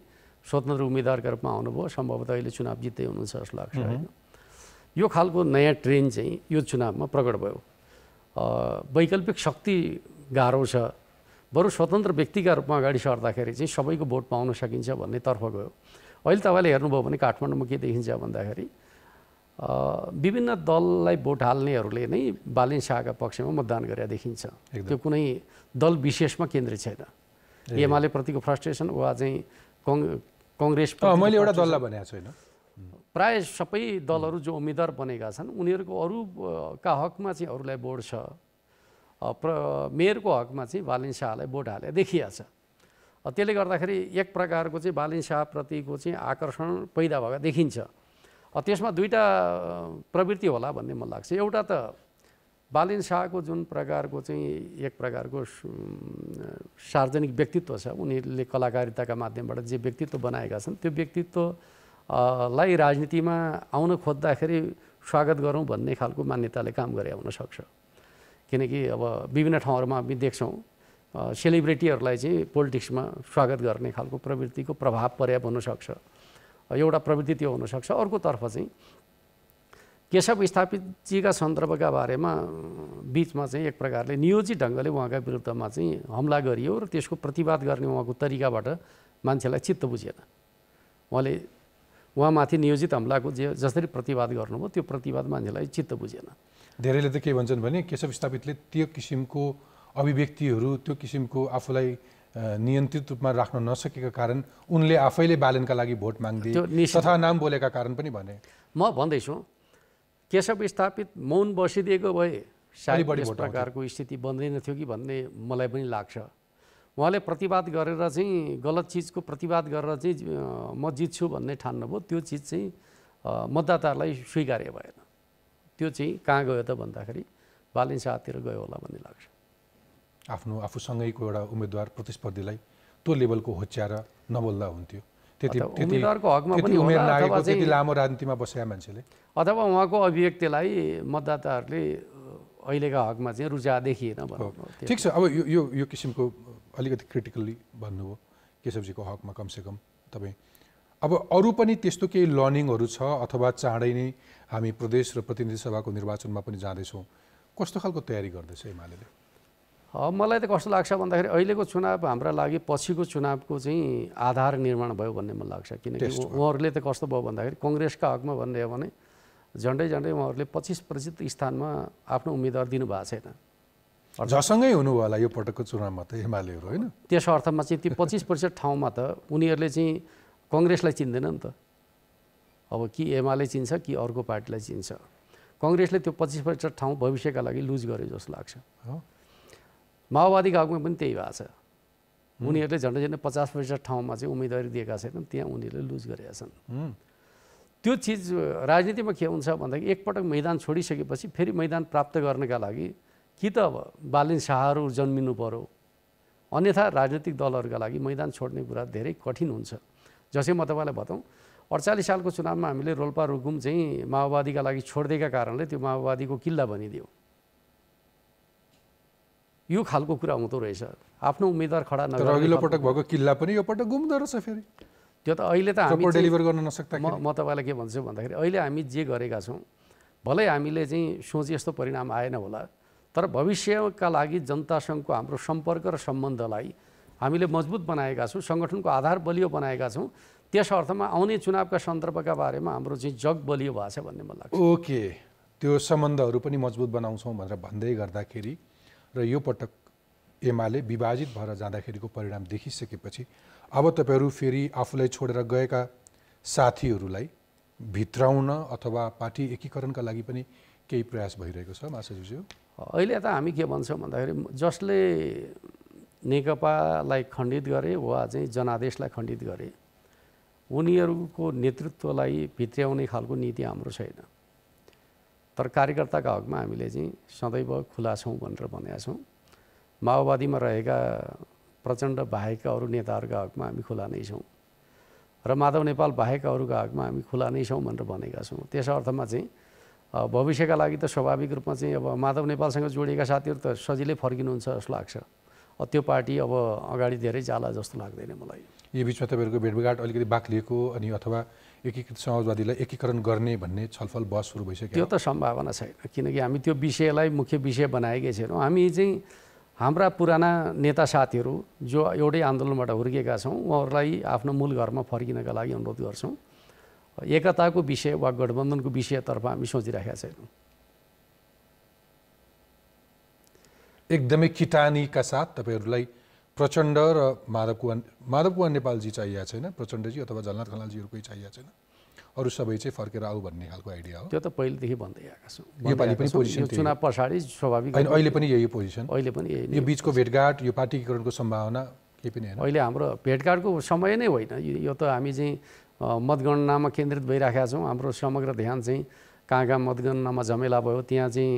Speaker 2: स्वतन्त्र उम्मेदवारका रूपमा आउनुभयो सम्भवतः अहिले चुनाव जित्दै हुनुहुन्छ जस्तो लाग्छ होइन यो खालको नयाँ ट्रेन चाहिँ यो चुनावमा प्रकट भयो वैकल्पिक शक्ति गाह्रो छ बरु स्वतन्त्र व्यक्तिका रूपमा अगाडि सर्दाखेरि चाहिँ सबैको भोट पाउन सकिन्छ भन्नेतर्फ गयो अहिले तपाईँले हेर्नुभयो भने काठमाडौँमा के देखिन्छ भन्दाखेरि विभिन्न दललाई भोट हाल्नेहरूले नै बालिन शाहका पक्षमा मतदान गरे देखिन्छ त्यो कुनै दल विशेषमा केन्द्रित छैन एमाले प्रतिको फ्रस्ट्रेसन वा चाहिँ कङ कङ्ग्रेस मैले एउटा दललाई भनेको छैन प्राय सबै दलहरू जो उम्मेद्वार बनेका छन् उनीहरूको अरूका हकमा चाहिँ अरूलाई बोर्ड छ प्र मेयरको हकमा चाहिँ बालिन शाहलाई भोट हालेर देखिहाल्छ त्यसले गर्दाखेरि एक प्रकारको चाहिँ बालिन शाहप्रतिको चाहिँ आकर्षण पैदा भएको देखिन्छ त्यसमा दुईवटा प्रवृत्ति होला भन्ने मलाई लाग्छ एउटा त बालिन शाहको जुन प्रकारको चाहिँ एक प्रकारको सार्वजनिक व्यक्तित्व छ उनीहरूले कलाकारिताका माध्यमबाट जे व्यक्तित्व बनाएका छन् त्यो व्यक्तित्वलाई राजनीतिमा आउन खोज्दाखेरि स्वागत गरौँ भन्ने खालको मान्यताले काम गरे हुनसक्छ किनकि अब विभिन्न ठाउँहरूमा हामी देख्छौँ सेलिब्रिटीहरूलाई चाहिँ पोलिटिक्समा स्वागत गर्ने खालको प्रवृत्तिको प्रभाव पर्याप्त हुनसक्छ एउटा प्रवृत्ति त्यो हुनसक्छ अर्कोतर्फ चाहिँ केशव स्थापितजीका सन्दर्भका बारेमा बिचमा चाहिँ एक प्रकारले नियोजित ढङ्गले उहाँका विरुद्धमा चाहिँ हमला गरियो र त्यसको प्रतिवाद गर्ने उहाँको तरिकाबाट मान्छेलाई चित्त बुझेन उहाँले उहाँमाथि नियोजित हमलाको जे जसरी प्रतिवाद गर्नुभयो त्यो प्रतिवाद मान्छेलाई चित्त बुझेन
Speaker 1: धेरैले त के भन्छन् भने केशव स्थापितले त्यो किसिमको अभिव्यक्तिहरू त्यो किसिमको आफूलाई नियन्त्रित रूपमा राख्न नसकेको कारण उनले आफैले बालनका लागि भोट माग्दै तथा नाम बोलेका कारण पनि भने म भन्दैछु केशव स्थापित मौन बसिदिएको भए
Speaker 2: सायद प्रकारको स्थिति बन्दैन थियो कि भन्ने मलाई पनि लाग्छ उहाँले प्रतिवाद गरेर चाहिँ गलत चिजको प्रतिवाद गरेर चाहिँ म जित्छु भन्ने ठान्नुभयो त्यो चिज चाहिँ मतदाताहरूलाई स्वीकार्य भएन त्यो चाहिँ कहाँ गयो त भन्दाखेरि बालिन्सातिर गयो होला भन्ने लाग्छ
Speaker 1: आफ्नो आफूसँगैको एउटा उम्मेद्वार प्रतिस्पर्धीलाई त्यो लेभलको होच्याएर नबोल्दा हुन्थ्यो त्यति उम्मेद्वारको हकमा पनि त्यति लामो राजनीतिमा बसेका मान्छेले
Speaker 2: अथवा उहाँको अभिव्यक्तिलाई मतदाताहरूले अहिलेका हकमा चाहिँ रुचा देखिएन ठिक छ अब
Speaker 1: यो यो यो किसिमको अलिकति क्रिटिकल्ली भन्नुभयो केशवजीको हकमा कमसेकम तपाईँ अब अरू पनि त्यस्तो केही लर्निङहरू छ अथवा चाँडै नै हामी प्रदेश र प्रतिनिधि सभाको निर्वाचनमा पनि जाँदैछौँ कस्तो खालको तयारी गर्दैछ एमाले मलाई त कस्तो लाग्छ भन्दाखेरि अहिलेको चुनाव हाम्रा लागि
Speaker 2: पछिको चुनावको चाहिँ आधार निर्माण भयो भन्ने मलाई लाग्छ किनकि उहाँहरूले त कस्तो भयो भन्दाखेरि कङ्ग्रेसका हकमा भन्ने हो भने झन्डै झन्डै उहाँहरूले पच्चिस प्रतिशत स्थानमा आफ्नो उम्मेदवार दिनुभएको छैन
Speaker 1: झसँगै हुनुभयो होला यो पटकको चुनावमा त एमालेहरू होइन
Speaker 2: त्यस अर्थमा चाहिँ त्यो पच्चिस प्रतिशत ठाउँमा त उनीहरूले चाहिँ कङ्ग्रेसलाई चिन्दैन नि त अब कि एमाले चिन्छ कि अर्को पार्टीलाई चिन्छ कङ्ग्रेसले त्यो पच्चिस प्रतिशत ठाउँ भविष्यका लागि लुज गर्यो जस्तो लाग्छ माओवादीका गाउँमा पनि त्यही भएको छ उनीहरूले झन्डै झन्डै पचास प्रतिशत ठाउँमा चाहिँ उम्मेदवारी दिएका छैनन् त्यहाँ उनीहरूले लुज गरेका छन् त्यो चिज राजनीतिमा के हुन्छ भन्दाखेरि एकपटक मैदान छोडिसकेपछि फेरि मैदान प्राप्त गर्नका लागि कि त अब बालिन शाहहरू जन्मिनु पऱ्यो अन्यथा राजनैतिक दलहरूका लागि मैदान छोड्ने कुरा धेरै कठिन हुन्छ जसै म तपाईँलाई बताउँ अडचालिस सालको चुनावमा हामीले रोल्पा रुकुम चाहिँ माओवादीका लागि छोडिदिएका कारणले त्यो माओवादीको किल्ला बनिदियो यो खालको कुरा हुँदो रहेछ आफ्नो उम्मेद्वार खडा नगर अघिल्लो पटक भएको
Speaker 1: किल्ला पनि यो पटक गुम्दो रहेछ फेरि
Speaker 2: त्यो त अहिले त हामी डेलिभर गर्न नसक्दा म तपाईँलाई के भन्छु भन्दाखेरि अहिले हामी जे गरेका छौँ भलै हामीले चाहिँ सोचे यस्तो परिणाम आएन होला तर भविष्यका लागि जनतासँगको हाम्रो सम्पर्क र सम्बन्धलाई हामीले मजबुत बनाएका छौँ सङ्गठनको आधार बलियो बनाएका छौँ त्यस अर्थमा आउने चुनावका सन्दर्भका बारेमा हाम्रो चाहिँ जग बलियो भएको छ भन्ने मलाई
Speaker 1: लाग्छ ओके त्यो सम्बन्धहरू पनि मजबुत बनाउँछौँ भनेर भन्दै गर्दाखेरि र यो पटक एमाले विभाजित भएर जाँदाखेरिको परिणाम देखिसकेपछि अब तपाईँहरू फेरि आफूलाई छोडेर गएका साथीहरूलाई भित्राउन अथवा पार्टी एकीकरणका लागि पनि केही प्रयास भइरहेको छ महासचिवज्यू
Speaker 2: अहिले त हामी के भन्छौँ भन्दाखेरि जसले नेकपालाई खण्डित गरे वा चाहिँ जनादेशलाई खण्डित गरे उनीहरूको नेतृत्वलाई भित्र्याउने खालको नीति हाम्रो छैन तर कार्यकर्ताका हकमा हामीले चाहिँ सदैव खुला छौँ भनेर भनेका छौँ माओवादीमा रहेका प्रचण्ड बाहेकका अरू नेताहरूका हकमा हामी खुला नै छौँ र माधव नेपाल बाहेक अरूका हकमा हामी खुला नै छौँ भनेर भनेका छौँ त्यस अर्थमा चाहिँ भविष्यका लागि त स्वाभाविक रूपमा चाहिँ अब माधव नेपालसँग जोडिएका साथीहरू त सजिलै फर्किनुहुन्छ जस्तो लाग्छ त्यो पार्टी अब अगाडि धेरै जाला
Speaker 1: जस्तो लाग्दैन मलाई यो बिचमा तपाईँहरूको भेटभाट अलिकति बाक्लिएको अनि अथवा एकीकृत समाजवादीलाई एकीकरण गर्ने भन्ने छलफल बहस सुरु भइसक्यो त्यो
Speaker 2: त सम्भावना छैन किनकि हामी त्यो विषयलाई मुख्य विषय बनाएकै छैनौँ हामी चाहिँ हाम्रा पुराना नेता साथीहरू जो एउटै आन्दोलनबाट हुर्किएका छौँ उहाँहरूलाई आफ्नो मूल घरमा फर्किनका लागि अनुरोध गर्छौँ एकताको
Speaker 1: विषय वा गठबन्धनको विषयतर्फ हामी सोचिराखेका छैनौँ एकदमै किटानीका साथ तपाईँहरूलाई प्रचण्ड र माधव कुवा माधव कुवा नेपालजी चाहिएको छैन प्रचण्डजी अथवा झलनाथ खनालजीहरू कोही चाहिएको छैन अरू सबै चाहिँ फर्केर आऊ भन्ने खालको आइडिया हो त्यो त पहिलेदेखि भन्दै आएको छौँ नेपाली पनि पोजिसन चुनाव पछाडि स्वाभाविक होइन अहिले पनि यही पोजिसन अहिले पनि यो बिचको भेटघाट यो पार्टीकरणको सम्भावना केही पनि होइन अहिले
Speaker 2: हाम्रो भेटघाटको समय नै होइन यो त हामी चाहिँ मतगणनामा केन्द्रित भइराखेका छौँ हाम्रो समग्र ध्यान चाहिँ कहाँ कहाँ मतगणनामा झमेला भयो त्यहाँ चाहिँ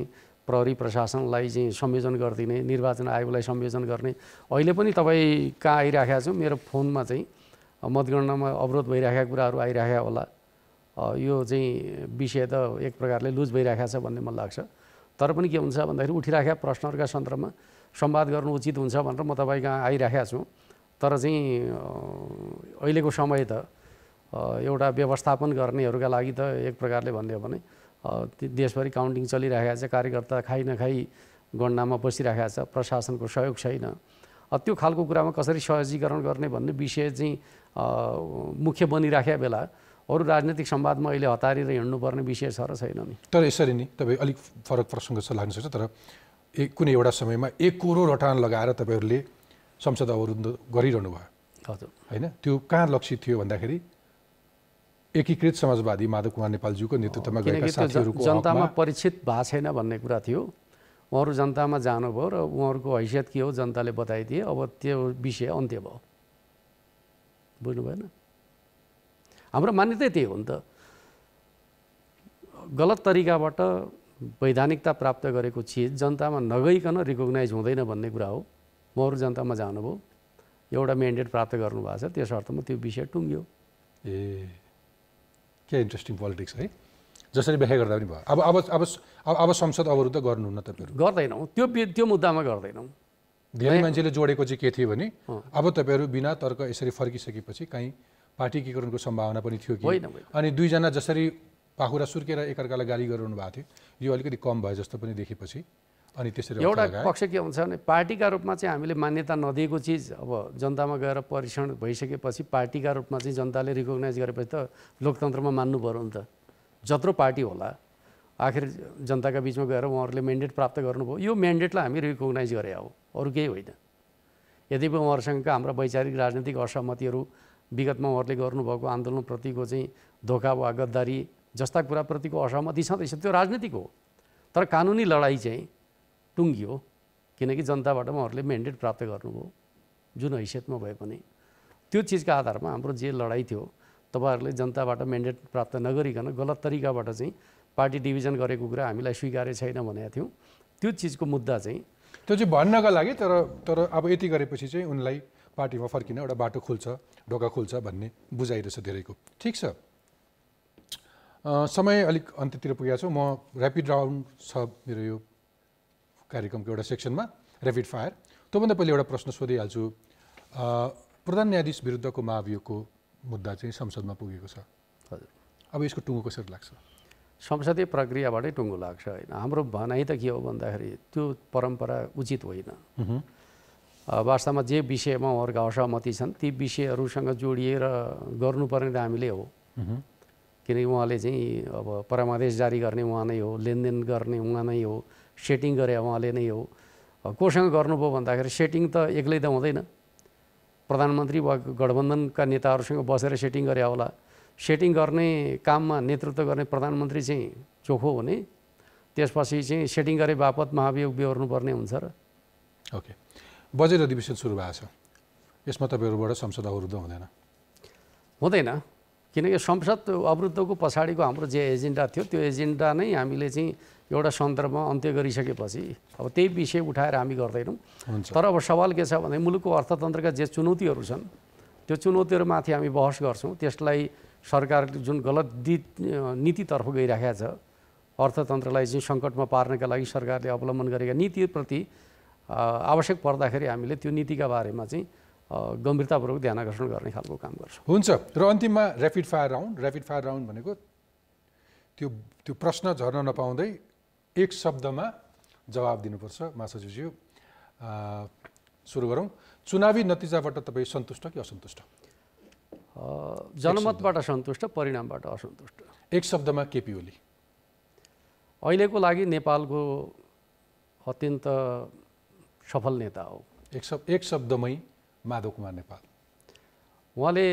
Speaker 2: प्रहरी प्रशासनलाई चाहिँ संयोजन गरिदिने निर्वाचन आयोगलाई संयोजन गर्ने अहिले पनि तपाईँ कहाँ आइराखेका छु मेरो फोनमा चाहिँ मतगणनामा अवरोध भइरहेका कुराहरू आइराखेका होला यो चाहिँ विषय त एक प्रकारले लुज भइरहेको छ भन्ने मलाई लाग्छ तर पनि के हुन्छ भन्दाखेरि उठिराखेका प्रश्नहरूका सन्दर्भमा संवाद गर्नु उचित हुन्छ भनेर म तपाईँ कहाँ आइराखेका छु तर चाहिँ अहिलेको समय त एउटा व्यवस्थापन गर्नेहरूका लागि त एक प्रकारले भन्यो भने देशभरि काउन्टिङ चलिरहेको छ कार्यकर्ता खाइ नखाइ गणनामा बसिरहेको छ प्रशासनको सहयोग छैन त्यो खालको कुरामा कसरी सहजीकरण गर्ने भन्ने विषय चाहिँ मुख्य बनिराखेका बेला अरू राजनैतिक सम्वादमा अहिले हतारेर हिँड्नुपर्ने विषय छ र छैन नि
Speaker 1: तर यसरी नि तपाईँ अलिक फरक प्रसङ्ग छ लाग्नु सक्छ तर एक कुनै एउटा समयमा एक करोड रटान लगाएर तपाईँहरूले संसद अवरुद्ध गरिरहनु भयो हजुर होइन त्यो कहाँ लक्ष्य थियो भन्दाखेरि एकीकृत समाजवादी माधव कुमार नेपालज्यूको नेतृत्वमा गएका जनतामा
Speaker 2: परिचित भएको छैन भन्ने कुरा थियो उहाँहरू जनतामा जानुभयो र उहाँहरूको हैसियत के हो जनताले बताइदिए अब त्यो विषय अन्त्य भयो बुझ्नु भएन हाम्रो मान्यतै त्यही हो नि त गलत तरिकाबाट वैधानिकता प्राप्त गरेको चिज जनतामा नगइकन रिकग्नाइज हुँदैन भन्ने कुरा हो उहाँहरू जनतामा जानुभयो एउटा म्यान्डेट
Speaker 1: प्राप्त गर्नुभएको छ त्यस अर्थमा त्यो विषय टुङ्ग्यो ए के इन्ट्रेस्टिङ पोलिटिक्स है जसरी व्याख्या गर्दा पनि भयो अब अब अब अब संसद अवरुद्ध गर्नुहुन्न तपाईँहरू गर्दैनौँ त्यो त्यो मुद्दामा गर्दैनौँ धेरै मान्छेले जोडेको चाहिँ के थियो भने अब तपाईँहरू बिना तर्क यसरी फर्किसकेपछि पार्टी एकीकरणको सम्भावना पनि थियो कि अनि दुईजना जसरी पाखुरा सुर्केर एकअर्कालाई गाली गरिरहनु भएको थियो यो अलिकति कम भयो जस्तो पनि देखेपछि अनि त्यसरी एउटा पक्ष
Speaker 2: के हुन्छ भने पार्टीका रूपमा चाहिँ हामीले मान्यता नदिएको चिज अब जनतामा गएर परीक्षण भइसकेपछि पार्टीका रूपमा चाहिँ जनताले रिकगनाइज गरेपछि त लोकतन्त्रमा मान्नु पऱ्यो नि त जत्रो पार्टी होला आखिर जनताका बिचमा गएर उहाँहरूले म्यान्डेट प्राप्त गर्नुभयो यो म्यान्डेटलाई हामी रिकगनाइज गरे हो अरू केही होइन यद्यपि उहाँहरूसँग हाम्रा वैचारिक राजनीतिक असहमतिहरू विगतमा उहाँहरूले गर्नुभएको आन्दोलनप्रतिको चाहिँ धोका वा गद्दारी जस्ता कुराप्रतिको असहमति छँदैछ त्यो राजनीतिक हो तर कानुनी लडाइँ चाहिँ टुङ्गियो किनकि जनताबाट उहाँहरूले म्यान्डेट प्राप्त गर्नुभयो जुन हैसियतमा भए पनि त्यो चिजका आधारमा हाम्रो जे लडाइँ थियो तपाईँहरूले जनताबाट म्यान्डेट प्राप्त नगरिकन गलत तरिकाबाट चाहिँ पार्टी डिभिजन गरेको कुरा हामीलाई स्वीकार्य छैन भनेका थियौँ त्यो चिजको
Speaker 1: मुद्दा चाहिँ त्यो चाहिँ भन्नका लागि तर तर अब यति गरेपछि चाहिँ उनलाई पार्टीमा फर्किन एउटा बाटो खुल्छ ढोका खुल्छ भन्ने बुझाइरहेछ धेरैको ठिक छ समय अलिक अन्त्यतिर पुगेको छु म ऱ्यापिड राउन्ड छ मेरो यो कार्यक्रमको एउटा सेक्सनमा ऱ्यापिड फायर त्योभन्दा पहिले एउटा प्रश्न सोधिहाल्छु प्रधान न्यायाधीश विरुद्धको महाभियोगको मुद्दा चाहिँ संसदमा पुगेको छ हजुर अब यसको टुङ्गो कसरी लाग्छ संसदीय प्रक्रियाबाटै टुङ्गो लाग्छ होइन हाम्रो भनाइ त के हो भन्दाखेरि
Speaker 2: त्यो परम्परा उचित होइन वास्तवमा जे विषयमा उहाँहरूका असहमति छन् ती विषयहरूसँग जोडिएर गर्नुपर्ने त हामीले हो किनकि उहाँले चाहिँ अब परमादेश जारी गर्ने उहाँ नै हो लेनदेन गर्ने उहाँ नै हो सेटिङ गरे उहाँले नै हो कोसँग गर्नुभयो भन्दाखेरि सेटिङ त एक्लै त हुँदैन प्रधानमन्त्री वा गठबन्धनका नेताहरूसँग बसेर सेटिङ गरे होला सेटिङ गर्ने काममा नेतृत्व गर्ने प्रधानमन्त्री चाहिँ चोखो हुने त्यसपछि चाहिँ सेटिङ गरे बापत महाभियोग बेहोर्नुपर्ने हुन्छ र
Speaker 1: ओके बजेट अधिवेशन सुरु भएको छ यसमा तपाईँहरूबाट संसद अवरुद्ध हुँदैन
Speaker 2: हुँदैन किनकि संसद अवरुद्धको पछाडिको हाम्रो जे एजेन्डा थियो त्यो एजेन्डा नै हामीले चाहिँ एउटा सन्दर्भमा अन्त्य गरिसकेपछि अब त्यही विषय उठाएर हामी गर्दैनौँ तर अब सवाल के छ भने मुलुकको अर्थतन्त्रका जे चुनौतीहरू छन् त्यो चुनौतीहरूमाथि हामी बहस गर्छौँ त्यसलाई सरकार जुन गलत नीतितर्फ गइराखेको छ अर्थतन्त्रलाई चाहिँ सङ्कटमा पार्नका लागि सरकारले अवलम्बन गरेका नीतिप्रति आवश्यक पर्दाखेरि हामीले त्यो नीतिका बारेमा चाहिँ गम्भीरतापूर्वक ध्यान आकर्षण गर्ने खालको काम गर्छ
Speaker 1: हुन्छ र अन्तिममा rapid fire round rapid fire round भनेको त्यो त्यो प्रश्न झर्न नपाउँदै एक शब्दमा जवाब दिनुपर्छ महासचिवज्यू सुरु गरौँ चुनावी नतिजाबाट तपाईँ सन्तुष्ट कि असन्तुष्ट जनमतबाट सन्तुष्ट परिणामबाट असन्तुष्ट एक शब्दमा केपी ओली अहिलेको लागि नेपालको अत्यन्त सफल नेता हो एक शब्द एक शब्दमै माधव कुमार नेपाल
Speaker 2: उहाँले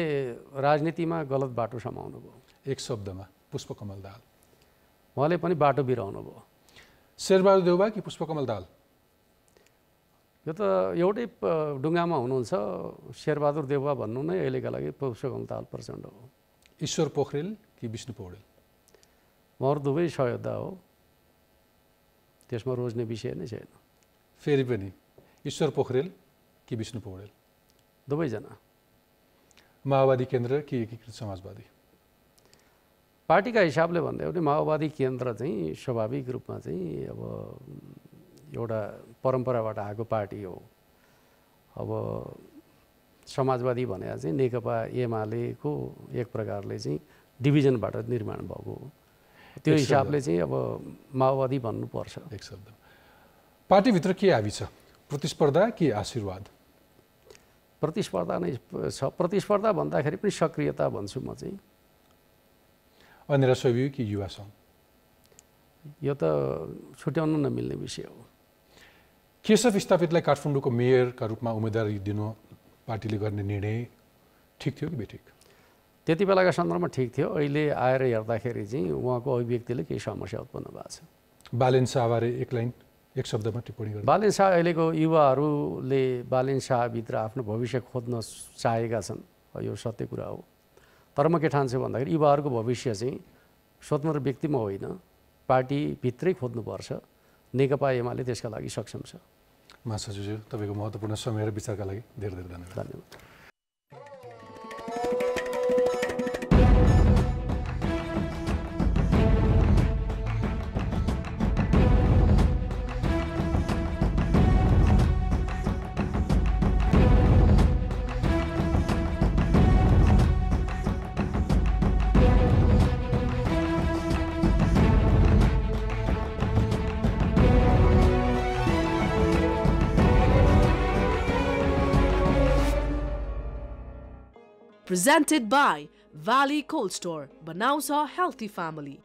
Speaker 2: राजनीतिमा गलत बाटो समाउनु भयो एक शब्दमा पुष्पकमल दाल उहाँले पनि बाटो बिराउनु भयो शेरबहादुर देउबा कि पुष्पकमल दाल यो त एउटै डुङ्गामा हुनुहुन्छ शेरबहादुर देउबा भन्नु नै अहिलेका लागि पुष्पकमल दाल प्रचण्ड हो
Speaker 1: ईश्वर पोखरेल कि विष्णु पौडेल
Speaker 2: उहाँहरू दुवै सहयोद्धा हो त्यसमा रोज्ने विषय नै छैन
Speaker 1: फेरि पनि ईश्वर पोखरेल कि विष्णु पौडेल दुवैजना माओवादी केन्द्र कि एकीकृत समाजवादी पार्टीका
Speaker 2: हिसाबले भन्दा भने माओवादी केन्द्र चाहिँ स्वाभाविक रूपमा चाहिँ अब एउटा परम्पराबाट आएको पार्टी हो अब समाजवादी भने चाहिँ नेकपा एमालेको एक प्रकारले चाहिँ डिभिजनबाट निर्माण भएको
Speaker 1: हो त्यो हिसाबले
Speaker 2: चाहिँ अब माओवादी भन्नुपर्छ एक शब्द
Speaker 1: पार्टीभित्र के हाबी छ प्रतिस्पर्धा कि आशीर्वाद प्रतिस्पर्धा नै
Speaker 2: छ प्रतिस्पर्धा भन्दाखेरि पनि सक्रियता भन्छु म चाहिँ
Speaker 1: अनि र कि युवा सङ्घ यो त छुट्याउन नमिल्ने विषय हो केशव स्थापितलाई काठमाडौँको मेयरका रूपमा उम्मेदवारी दिनु पार्टीले गर्ने निर्णय ठिक थियो कि बेठिक
Speaker 2: त्यति बेलाका सन्दर्भमा ठिक थियो अहिले आएर हेर्दाखेरि चाहिँ उहाँको अभिव्यक्तिले केही समस्या उत्पन्न भएको छ
Speaker 1: बालेन सावारे एक लाइन एक शब्दमा टिप्पणी गर्नु
Speaker 2: बालेन शाह अहिलेको युवाहरूले बालेन शाहभित्र आफ्नो भविष्य खोज्न चाहेका छन् यो सत्य कुरा हो तर म के ठान्छु भन्दाखेरि युवाहरूको भविष्य चाहिँ स्वतन्त्र व्यक्तिमा होइन पार्टीभित्रै खोज्नुपर्छ नेकपा एमाले त्यसका लागि
Speaker 1: सक्षम छ महासचिवज्यू तपाईँको महत्त्वपूर्ण समय र विचारका लागि धेरै धेरै धन्यवाद धन्यवाद Presented by Valley Cold Store, Banausa Healthy
Speaker 2: Family.